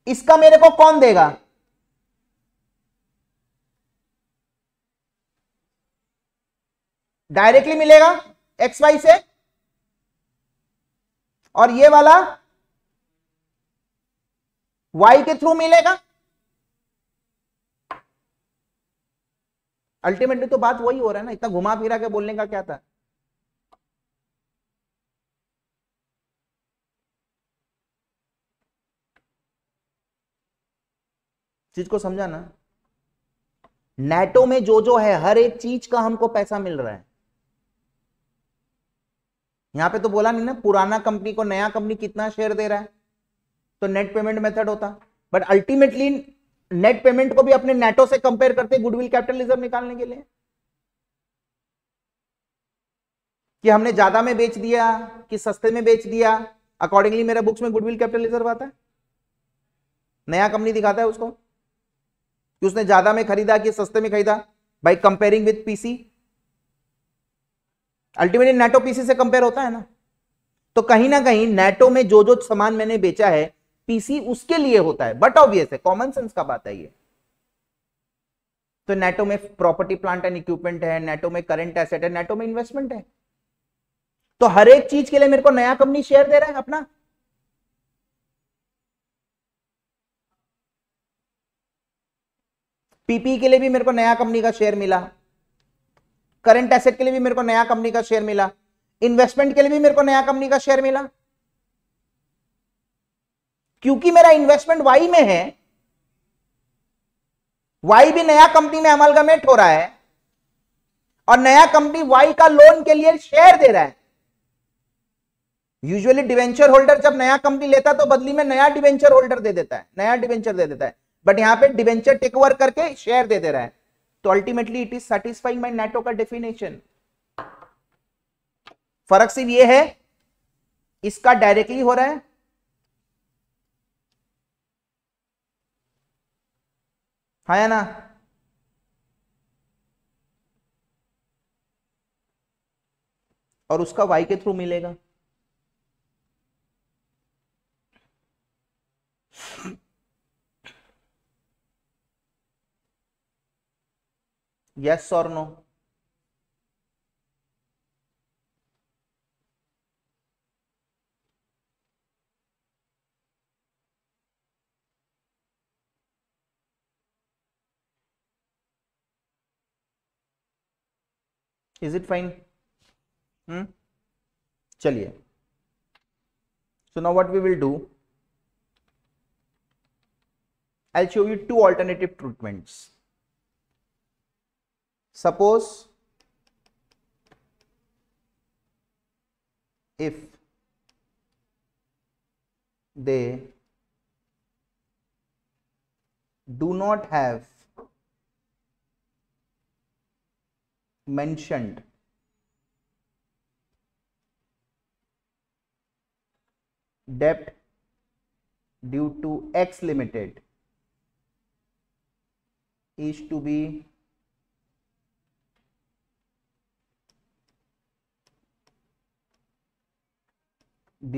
इसका मेरे को कौन देगा डायरेक्टली मिलेगा एक्स वाई से और ये वाला वाई के थ्रू मिलेगा अल्टीमेटली तो बात वही हो रहा है ना इतना घुमा फिरा के बोलने का क्या था चीज को समझा ना नेटो में जो जो है हर एक चीज का हमको पैसा मिल रहा है यहां पे तो बोला नहीं ना पुराना कंपनी को नया कंपनी कितना शेयर दे रहा है तो नेट पेमेंट मेथड होता बट अल्टीमेटली नेट पेमेंट को भी अपने नेटो से कंपेयर करते हैं गुडविल कैपिटलिज्म निकालने के लिए कि हमने ज्यादा में बेच दिया कि सस्ते में बेच दिया अकॉर्डिंगली मेरा बुक्स में गुडविल कैपिटल रिजर्व आता है नया कंपनी दिखाता है उसको कि उसने ज्यादा में खरीदा कि सस्ते में खरीदा by comparing with PC ultimately NATO PC से कंपेयर होता है ना तो कहीं ना कहीं नेटो में जो जो सामान मैंने बेचा है पीसी उसके लिए होता है बट ऑब्वियस है कॉमन सेंस का बात है ये तो नेटो में प्रॉपर्टी प्लांट एंड इक्विपमेंट है नेटो में करंट एसेट है नेटो में इन्वेस्टमेंट है तो हर एक चीज के लिए मेरे को नया कंपनी शेयर दे रहा है अपना पीपी के लिए भी मेरे को नया कंपनी का शेयर मिला करंट एसेट के लिए भी मेरे को नया कंपनी का शेयर मिला इन्वेस्टमेंट के लिए भी मेरे को नया कंपनी का शेयर मिला क्योंकि मेरा इन्वेस्टमेंट वाई में है वाई भी नया कंपनी में अमलगमेट हो रहा है और नया कंपनी वाई का लोन के लिए शेयर दे रहा है यूजुअली डिवेंचर होल्डर जब नया कंपनी लेता है तो बदली में नया डिवेंचर होल्डर दे देता है नया डिवेंचर दे देता है बट यहां पे डिवेंचर टेक ओवर करके शेयर दे दे रहा है तो ultimately it is satisfying my NATO का डेफिनेशन फर्क सिर्फ ये है इसका डायरेक्टली हो रहा है हाँ या ना और उसका वाई के थ्रू मिलेगा यस और no is it fine So now what we will do? i I'll show you two alternative treatments. Suppose if they do not have mentioned debt due to X limited is to be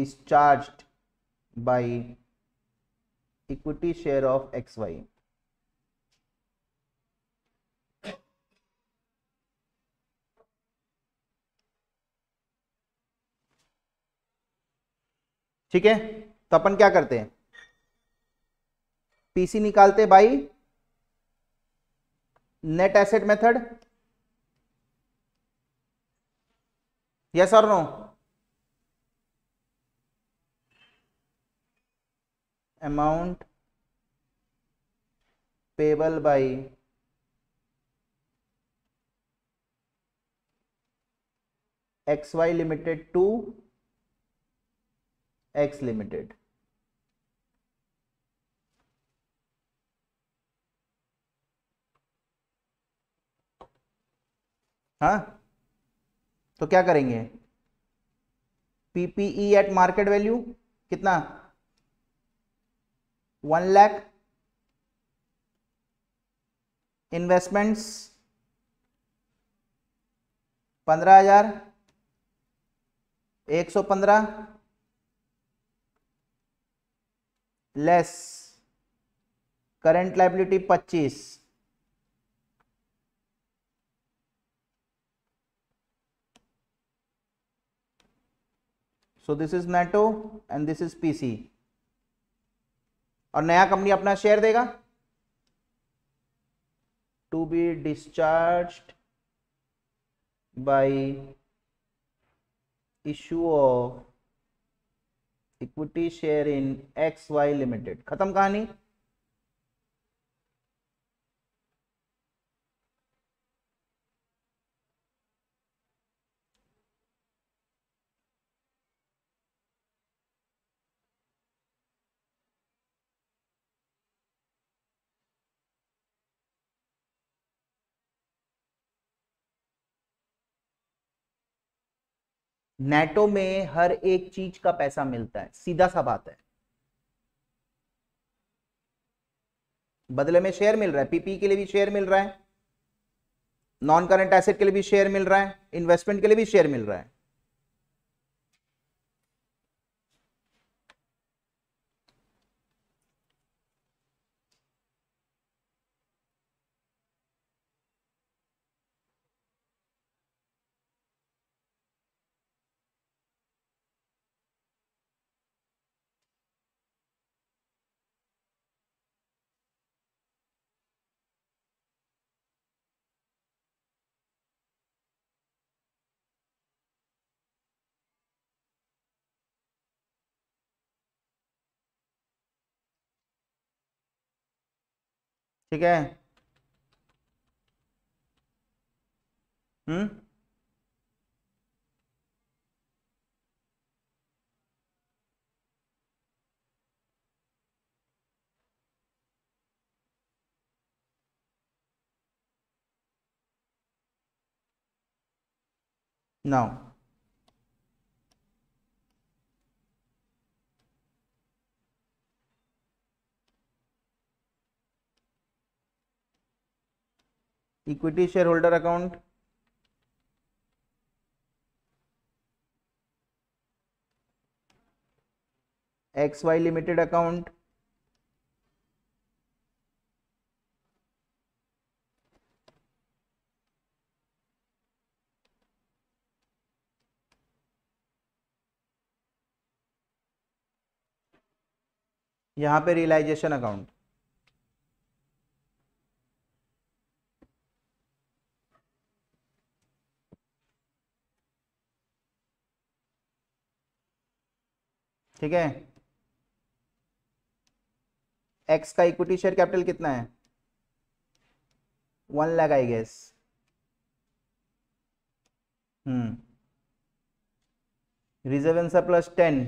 discharged by equity share of xy ठीक है तो अपन क्या करते हैं PC निकालते by net asset method yes और no amount payable by X Y limited to X limited हाँ तो क्या करेंगे पीपीई एट मार्केट वैल्यू कितना वन लैख इन्वेस्टमेंट्स पंद्रह हजार एक सौ पंद्रह less current liability 25 so this is NATO and this is PC और नया कंपनी अपना शेयर देगा to be discharge by issue of equity share in X Y limited खत्म कहानी नेटो में हर एक चीज का पैसा मिलता है सीधा सा बात है बदले में शेयर मिल रहा है पीपी e के लिए भी शेयर मिल रहा है नॉन करंट एसेट के लिए भी शेयर मिल रहा है इन्वेस्टमेंट के लिए भी शेयर मिल रहा है ठीक है hmm now equity share holder account X Y limited account यहां पे रियलाइजेशन अकाउंट ठीक है एक्स का इक्विटी शेयर कैपिटल कितना है one lakh I guess hmm reserve and surplus ten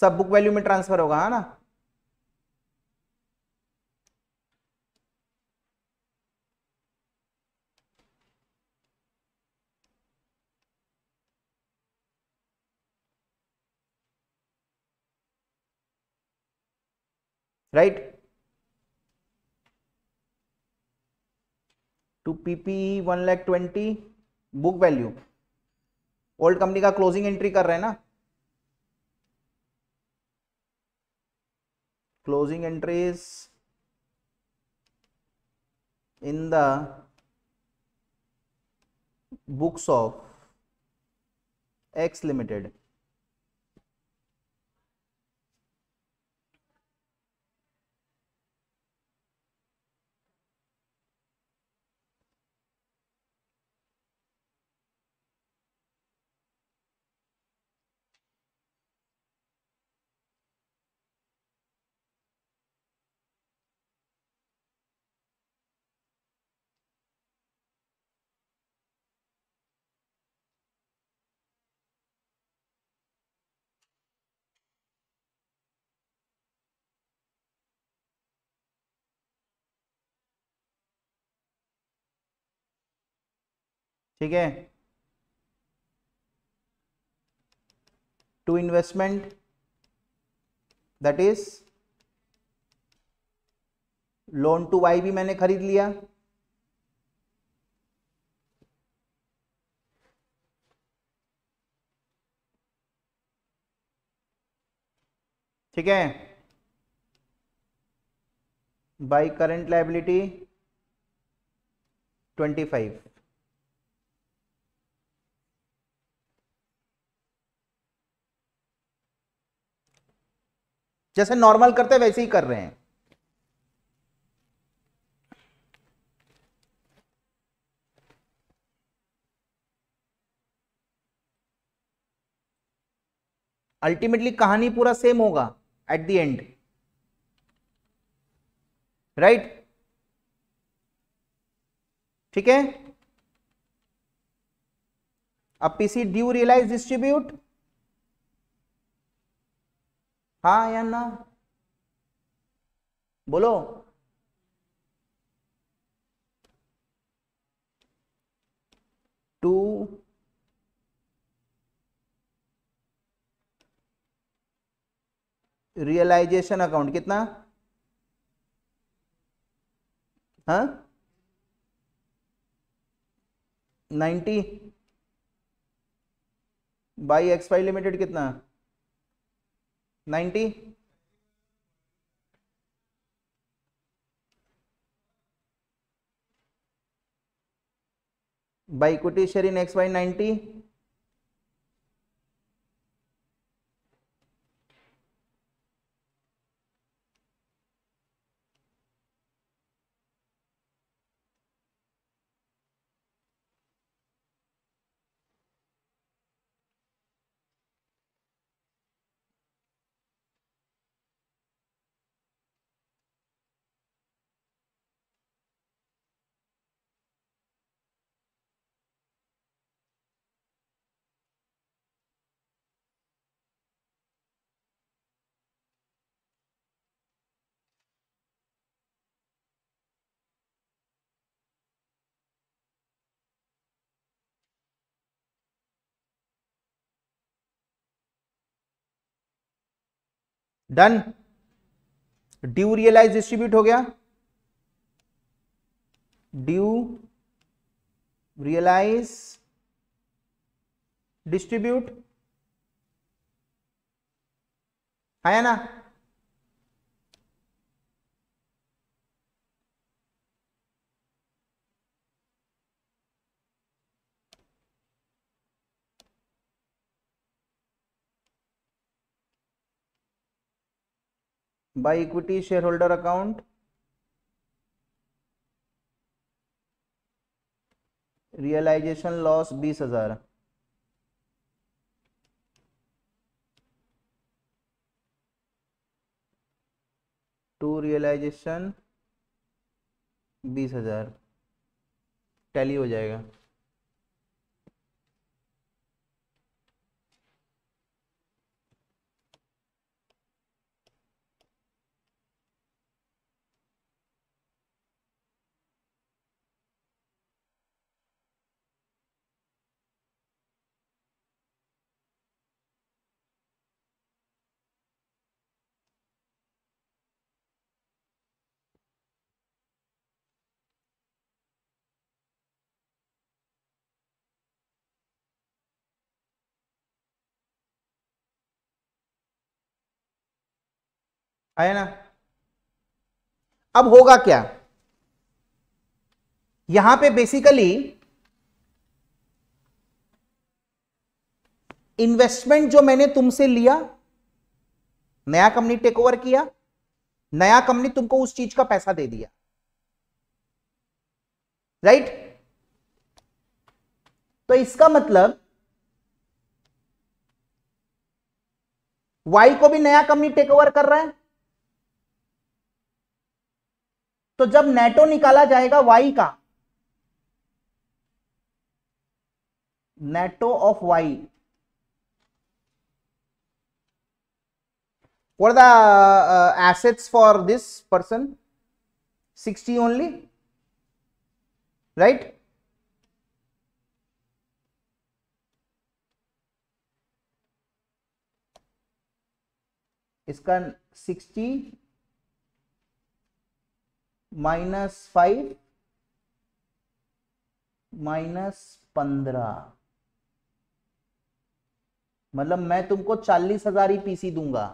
सब बुक वैल्यू में ट्रांसफर होगा है ना right to PP one lakh twenty book value old company का क्लोजिंग एंट्री कर रहे हैं ना closing entries in the books of X limited ठीक है to investment that is loan to Y भी मैंने खरीद लिया ठीक है by current liability twenty five जैसे नॉर्मल करते वैसे ही कर रहे हैं अल्टीमेटली कहानी पूरा सेम होगा एट द एंड राइट ठीक है अब पीसी ड्यू रियलाइज डिस्ट्रीब्यूट हाँ या ना बोलो टू रियलाइजेशन अकाउंट कितना हाँ ninety by X five limited कितना ninety by equity share in x by 90 done due realise distribute हो गया ड्यू रियलाइज डिस्ट्रीब्यूट आया ना equity share holder account realisation loss बीस हजार टू रियलाइजेशन बीस हजार टैली हो जाएगा है ना अब होगा क्या यहां पे बेसिकली इन्वेस्टमेंट जो मैंने तुमसे लिया नया कंपनी टेक ओवर किया नया कंपनी तुमको उस चीज का पैसा दे दिया राइट right? तो इसका मतलब वाई को भी नया कंपनी टेक ओवर कर रहा है तो जब नेटो निकाला जाएगा वाई का net of Y where the assets for this person sixty only right इसका सिक्सटी माइनस फाइव माइनस पंद्रह मतलब मैं तुमको चालीस हजार ही पीसी दूंगा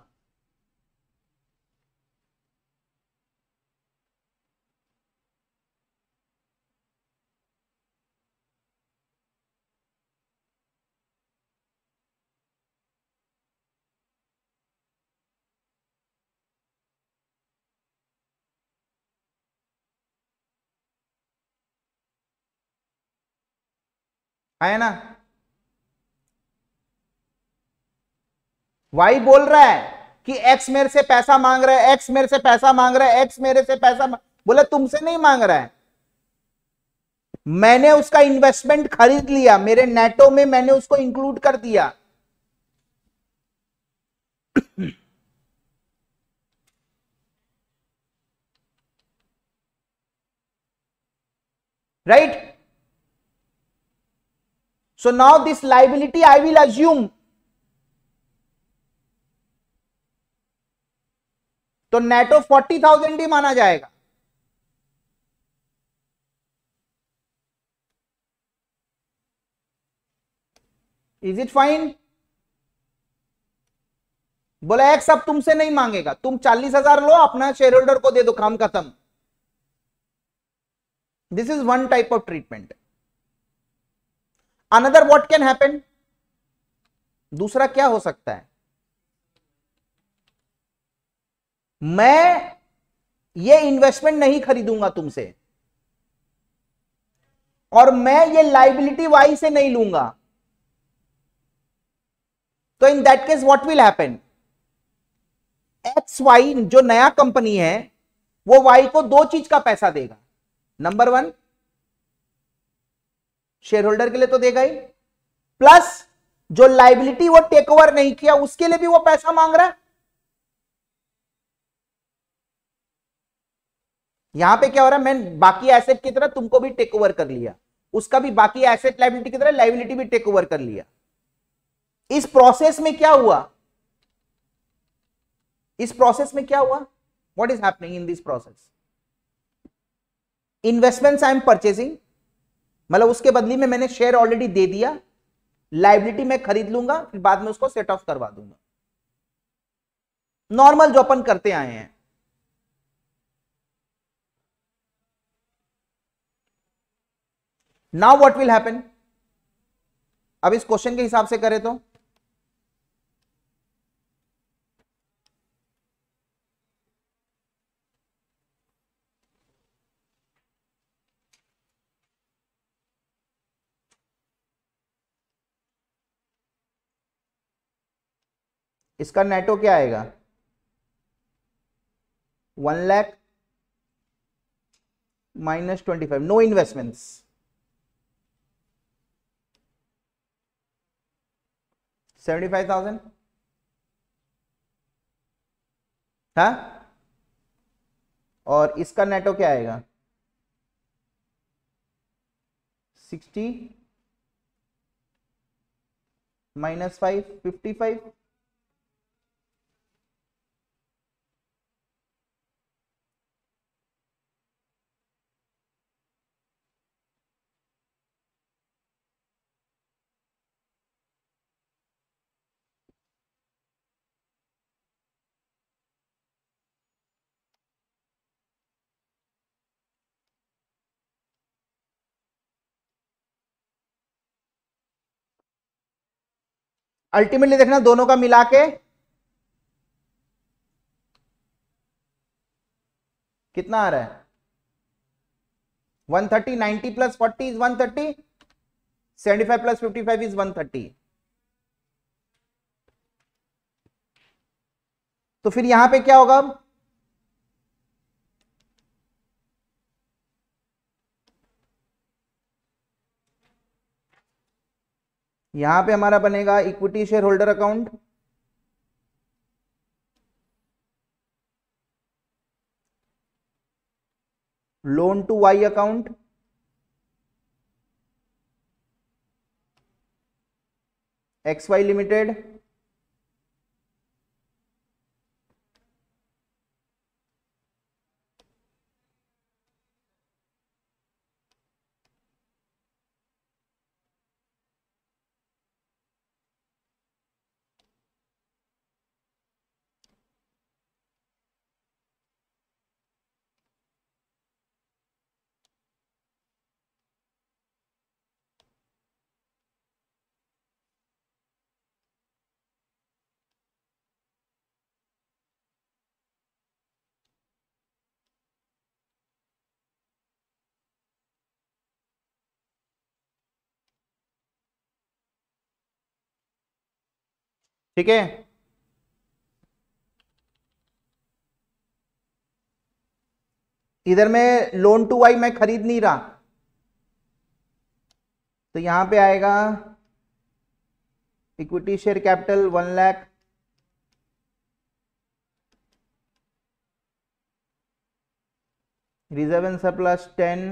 आया ना वाई बोल रहा है कि एक्स मेरे से पैसा मांग रहा है एक्स मेरे से पैसा मांग रहा है एक्स मेरे से पैसा बोला तुमसे नहीं मांग रहा है मैंने उसका इन्वेस्टमेंट खरीद लिया मेरे नेटो में मैंने उसको इंक्लूड कर दिया right <clears throat> right? so now this liability i will assume तो नेटो फोर्टी थाउजेंड ही माना जाएगा इज इट फाइन बोला एक्स अब तुमसे नहीं मांगेगा तुम चालीस हजार लो अपना शेयर होल्डर को दे दो काम खत्म this is one type of treatment another what can happen दूसरा क्या हो सकता है मैं ये इन्वेस्टमेंट नहीं खरीदूंगा तुमसे और मैं ये लाइबिलिटी वाई से नहीं लूंगा तो in that case what will happen X Y जो नया कंपनी है वो वाई को दो चीज का पैसा देगा नंबर वन शेयर होल्डर के लिए तो देगा ही प्लस जो लाइबिलिटी वो टेक ओवर नहीं किया उसके लिए भी वो पैसा मांग रहा है यहां पे क्या हो रहा है मैं बाकी एसेट की तरह तुमको भी टेक ओवर कर लिया उसका भी बाकी एसेट लाइबिलिटी की तरह लाइबिलिटी भी टेक ओवर कर लिया इस प्रोसेस में क्या हुआ इस प्रोसेस में क्या हुआ what is happening in this process investments I am purchasing मतलब उसके बदली में मैंने शेयर ऑलरेडी दे दिया लाइबिलिटी मैं खरीद लूंगा फिर बाद में उसको सेट ऑफ करवा दूंगा नॉर्मल जो अपन करते आए हैं नाउ व्हाट विल हैपन अब इस क्वेश्चन के हिसाब से करें तो इसका नेटो क्या आएगा one lakh minus twenty five no investments seventy five thousand हाँ और इसका नेटो क्या आएगा sixty minus five fifty five ultimately देखना दोनों का मिला के कितना आ रहा है 130 90 प्लस 40 इज 130 75 प्लस 55 इज 130 तो फिर यहां पे क्या होगा अब यहां पे हमारा बनेगा equity share holder account loan to Y account X Y limited ठीक है इधर में लोन टू वाई मैं खरीद नहीं रहा तो यहां पे आएगा equity share capital one lakh reserve and surplus ten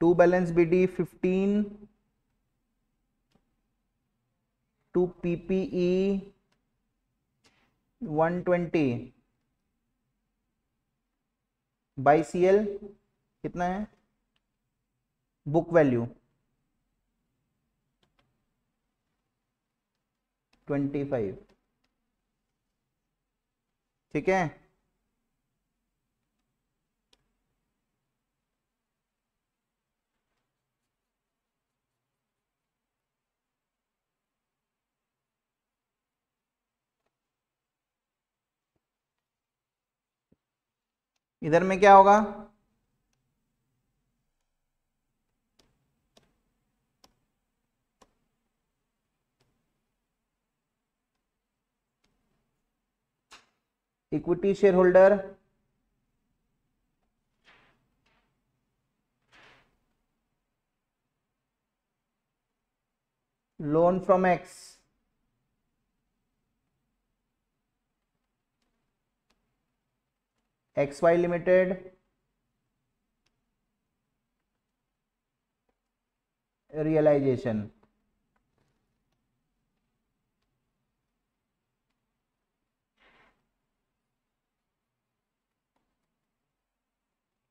to balance B D fifteen to PPE one twenty by C L कितना है बुक वैल्यू ट्वेंटी फाइव ठीक है इधर में क्या होगा equity share holder loan from X X Y limited realisation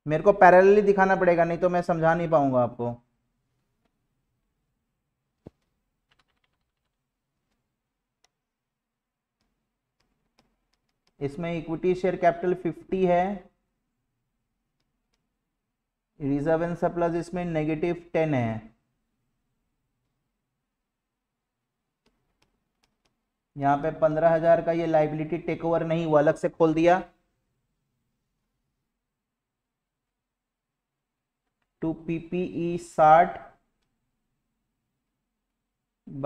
मेरे को पैरेलली दिखाना पड़ेगा नहीं तो मैं समझा नहीं पाऊंगा आपको इसमें इक्विटी शेयर कैपिटल 50 है रिजर्व एंड सरप्लस इसमें नेगेटिव 10 है यहां पे पंद्रह हजार का ये लाइबिलिटी टेक ओवर नहीं हुआ अलग से खोल दिया टू पीपीई e साठ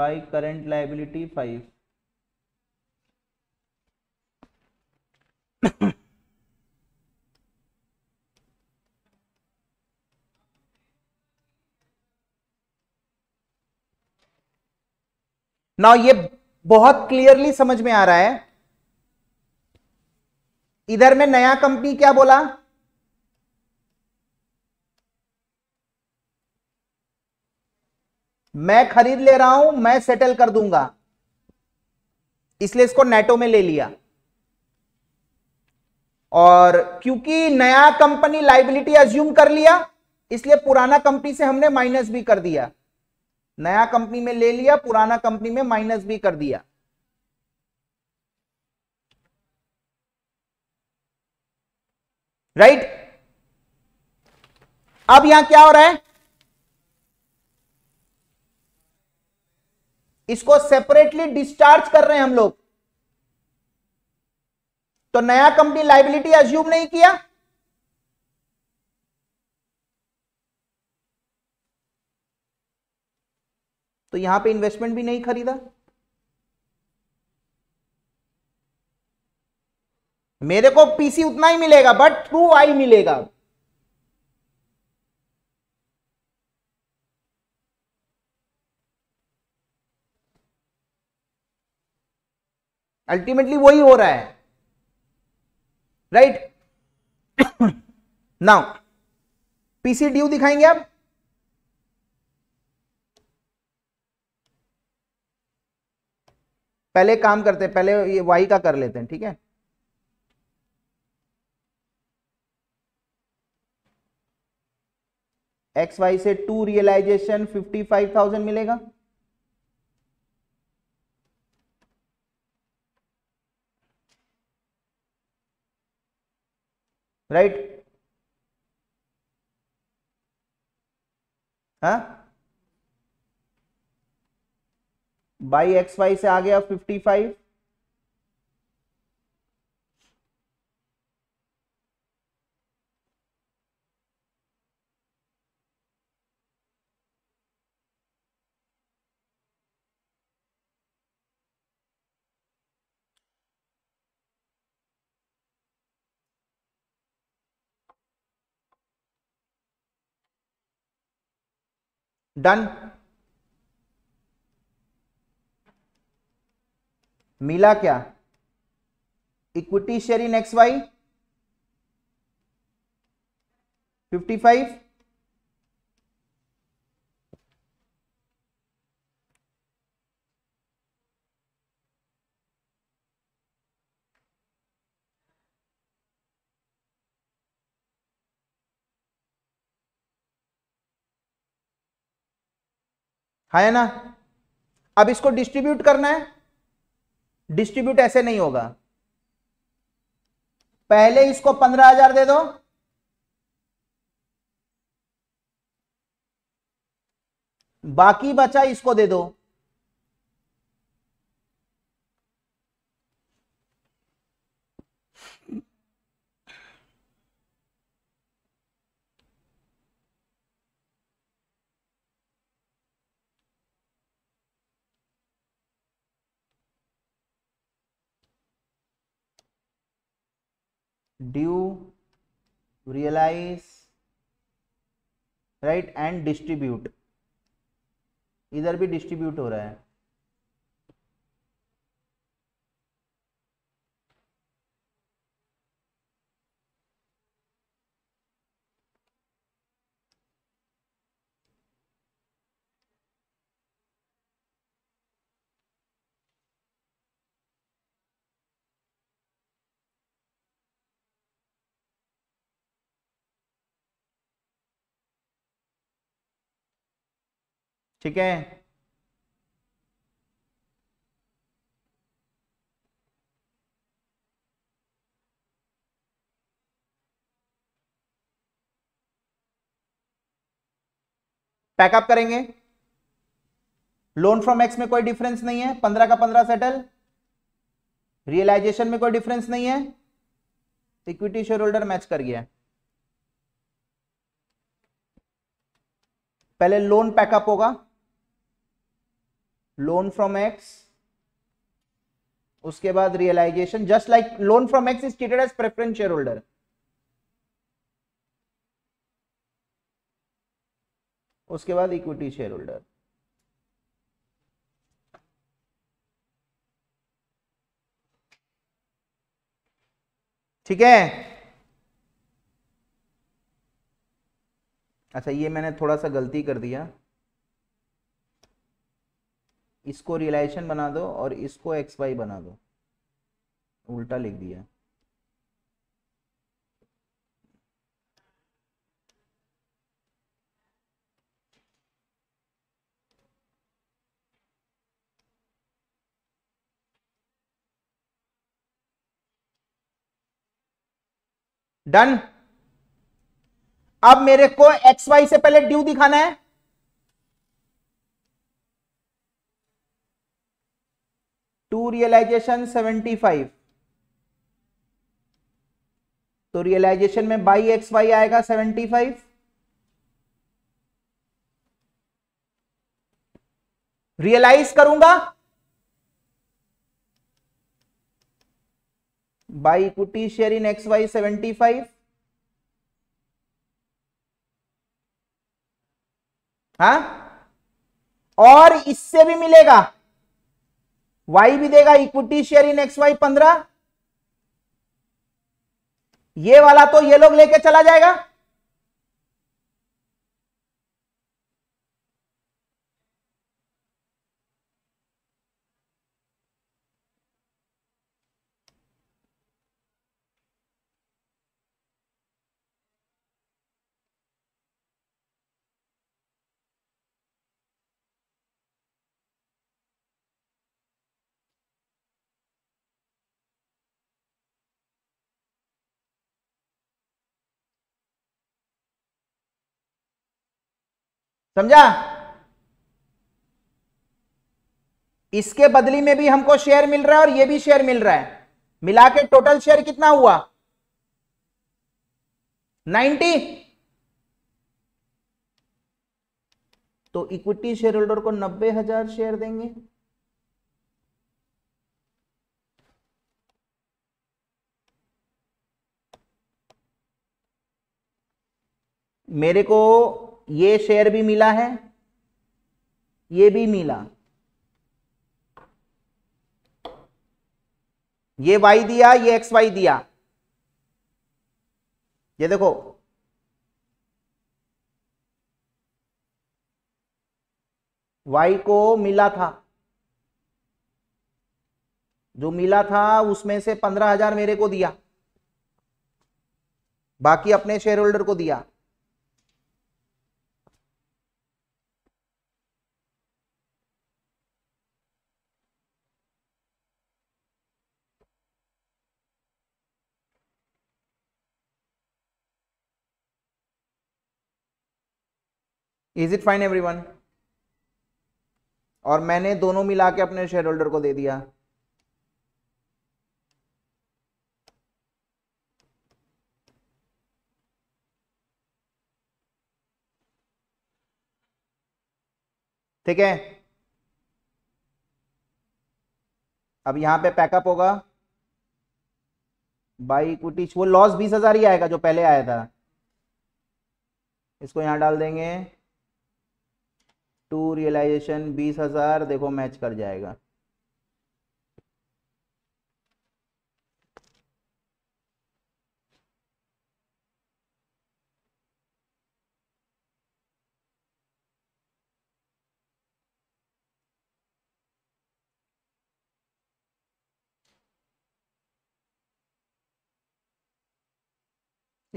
by current liability five now ये बहुत क्लियरली समझ में आ रहा है इधर में नया कंपनी क्या बोला मैं खरीद ले रहा हूं मैं सेटल कर दूंगा इसलिए इसको नेटो में ले लिया और क्योंकि नया कंपनी लाइबिलिटी अज्यूम कर लिया इसलिए पुराना कंपनी से हमने माइनस भी कर दिया नया कंपनी में ले लिया पुराना कंपनी में माइनस भी कर दिया राइट right? अब यहां क्या हो रहा है इसको सेपरेटली डिस्चार्ज कर रहे हैं हम लोग तो नया कंपनी लाइबिलिटी अज्यूम नहीं किया तो यहां पे इन्वेस्टमेंट भी नहीं खरीदा मेरे को पीसी उतना ही मिलेगा बट टू आई मिलेगा अल्टीमेटली वही हो रहा है राइट नाउ पीसी ड्यू दिखाएंगे आप पहले काम करते हैं पहले ये वाई का कर लेते हैं ठीक है एक्स वाई से to realisation fifty five thousand मिलेगा राइट right? हाँ बाई एक्स वाई से आ गया फिफ्टी फाइव डन मिला क्या equity share in X Y fifty five है ना अब इसको डिस्ट्रीब्यूट करना है डिस्ट्रीब्यूट ऐसे नहीं होगा पहले इसको पंद्रह हजार दे दो बाकी बचा इसको दे दो due realise right and distribute इधर भी डिस्ट्रीब्यूट हो रहा है ठीक है पैकअप करेंगे लोन फ्रॉम एक्स में कोई डिफरेंस नहीं है पंद्रह का पंद्रह सेटल रियलाइजेशन में कोई डिफरेंस नहीं है इक्विटी शेयर होल्डर मैच कर गया पहले लोन पैकअप होगा लोन फ्रॉम एक्स उसके बाद realisation just like loan from X is treated as preference share holder उसके बाद इक्विटी शेयर होल्डर ठीक है अच्छा ये मैंने थोड़ा सा गलती कर दिया इसको रिलेशन बना दो और इसको एक्स वाई बना दो उल्टा लिख दिया डन अब मेरे को एक्स वाई से पहले ड्यू दिखाना है टू रियलाइजेशन 75 तो रियलाइजेशन में बाई एक्स वाई आएगा 75 रियलाइज करूंगा by equity share in X Y seventy five हाँ और इससे भी मिलेगा वाई भी देगा equity share in X Y पंद्रह ये वाला तो ये लोग लेके चला जाएगा समझा इसके बदली में भी हमको शेयर मिल रहा है और ये भी शेयर मिल रहा है मिला के टोटल शेयर कितना हुआ 90 तो इक्विटी शेयर होल्डर को नब्बे हजार शेयर देंगे मेरे को ये शेयर भी मिला है ये भी मिला ये वाई दिया ये एक्स वाई दिया ये देखो वाई को मिला था जो मिला था उसमें से पंद्रह हजार मेरे को दिया बाकी अपने शेयर होल्डर को दिया इज इट फाइन वन और मैंने दोनों मिला के अपने शेयर होल्डर को दे दिया ठीक है अब यहां पे पैकअप होगा बाई कुटी वो लॉस बीस हजार ही आएगा जो पहले आया था इसको यहां डाल देंगे टू रियलाइजेशन बीस हजार देखो मैच कर जाएगा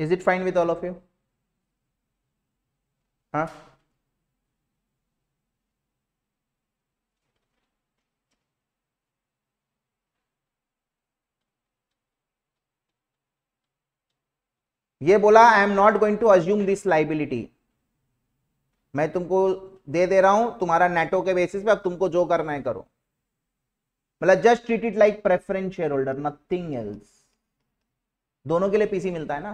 is it fine with all of you हाँ ये बोला I am not going to assume this liability मैं तुमको दे दे रहा हूं तुम्हारा नेटो के बेसिस पे अब तुमको जो करना है करो मतलब just treat it like preference share holder nothing else दोनों के लिए पीसी मिलता है ना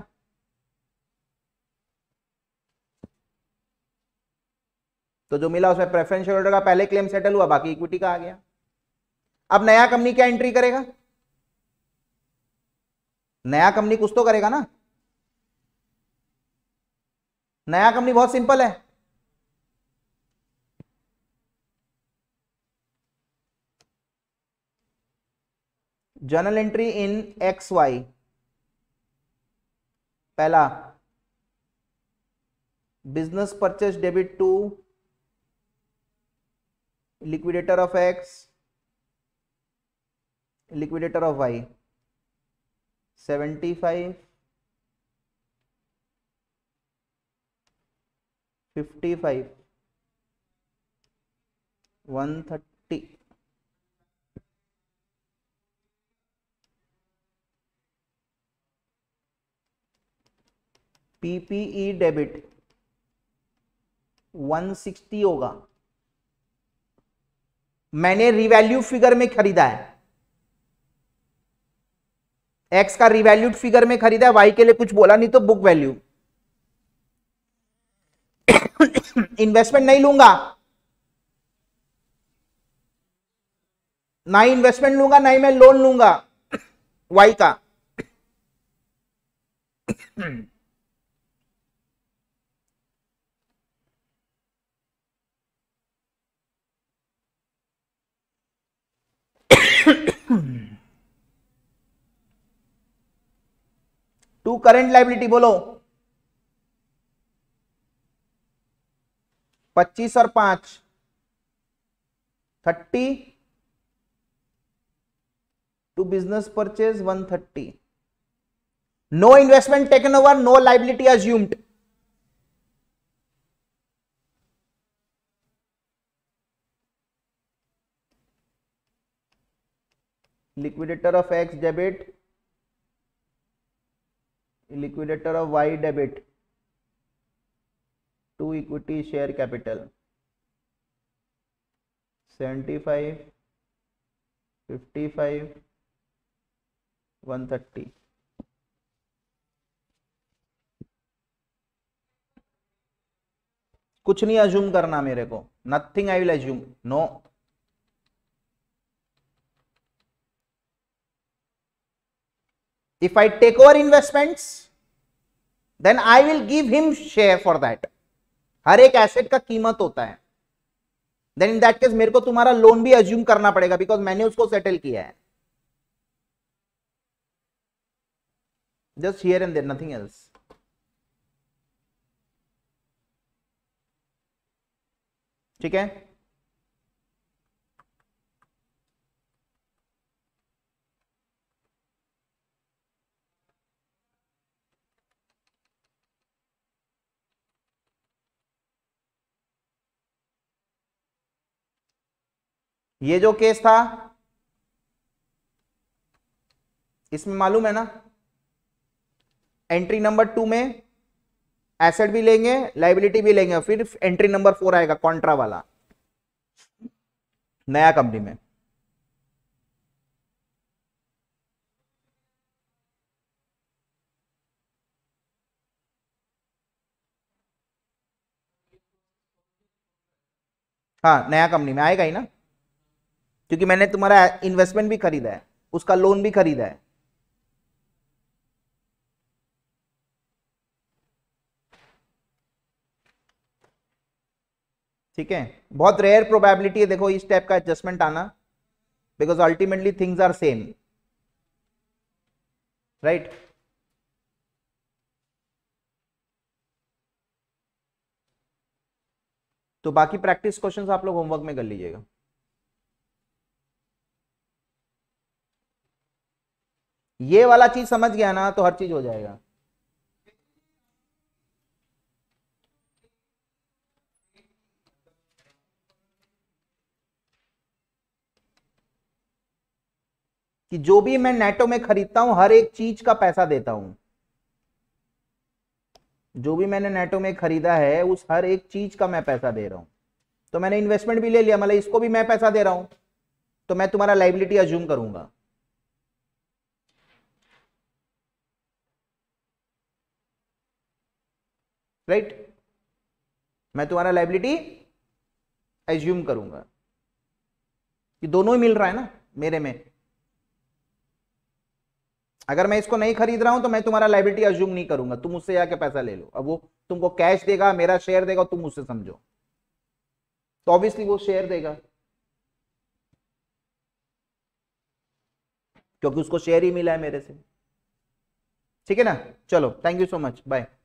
तो जो मिला उसमें प्रेफरेंस शेयर होल्डर का पहले क्लेम सेटल हुआ बाकी इक्विटी का आ गया अब नया कंपनी क्या एंट्री करेगा नया कंपनी कुछ तो करेगा ना नया कंपनी बहुत सिंपल है journal entry in X Y पहला business purchase debit to liquidator of X liquidator of Y seventy five fifty five one thirty PPE debit one sixty होगा मैंने रिवैल्यू फिगर में खरीदा है एक्स का रिवैल्यूड फिगर में खरीदा है वाई के लिए कुछ बोला नहीं तो बुक वैल्यू इन्वेस्टमेंट नहीं लूंगा ना ही इन्वेस्टमेंट लूंगा ना ही मैं लोन लूंगा वाई का टू करेंट लाइबिलिटी बोलो पच्चीस और पांच thirty to business purchase one thirty no investment taken over no liability assumed liquidator of X debit liquidator of Y debit to equity share capital seventy five fifty five one thirty कुछ नहीं assume करना मेरे को nothing I will assume no if I take over investments then I will give him share for that हर एक asset का कीमत होता है देन इन दैट केस मेरे को तुम्हारा लोन भी एज्यूम करना पड़ेगा बिकॉज मैंने उसको सेटल किया है just here and there nothing else ठीक है ये जो केस था इसमें मालूम है ना एंट्री नंबर टू में एसेट भी लेंगे लाइबिलिटी भी लेंगे फिर एंट्री नंबर फोर आएगा कॉन्ट्रा वाला नया कंपनी में हाँ नया कंपनी में आएगा ही ना क्योंकि मैंने तुम्हारा इन्वेस्टमेंट भी खरीदा है उसका लोन भी खरीदा है ठीक है बहुत रेयर प्रोबेबिलिटी है देखो इस टाइप का एडजस्टमेंट आना because ultimately things are same right तो बाकी प्रैक्टिस क्वेश्चंस आप लोग होमवर्क में कर लीजिएगा ये वाला चीज समझ गया ना तो हर चीज हो जाएगा कि जो भी मैं नेटो में खरीदता हूं हर एक चीज का पैसा देता हूं जो भी मैंने नेटो में खरीदा है उस हर एक चीज का मैं पैसा दे रहा हूं तो मैंने इन्वेस्टमेंट भी ले लिया मतलब इसको भी मैं पैसा दे रहा हूं तो मैं तुम्हारा लाइबिलिटी अज्यूम करूंगा राइट मैं तुम्हारा लाइबिलिटी एज्यूम करूंगा कि दोनों ही मिल रहा है ना मेरे में अगर मैं इसको नहीं खरीद रहा हूं तो मैं तुम्हारा लाइबिलिटी एज्यूम नहीं करूंगा तुम उससे जाके पैसा ले लो अब वो तुमको कैश देगा मेरा शेयर देगा तुम उससे समझो तो ऑब्वियसली वो शेयर देगा क्योंकि उसको शेयर ही मिला है मेरे से ठीक है ना चलो thank you so much bye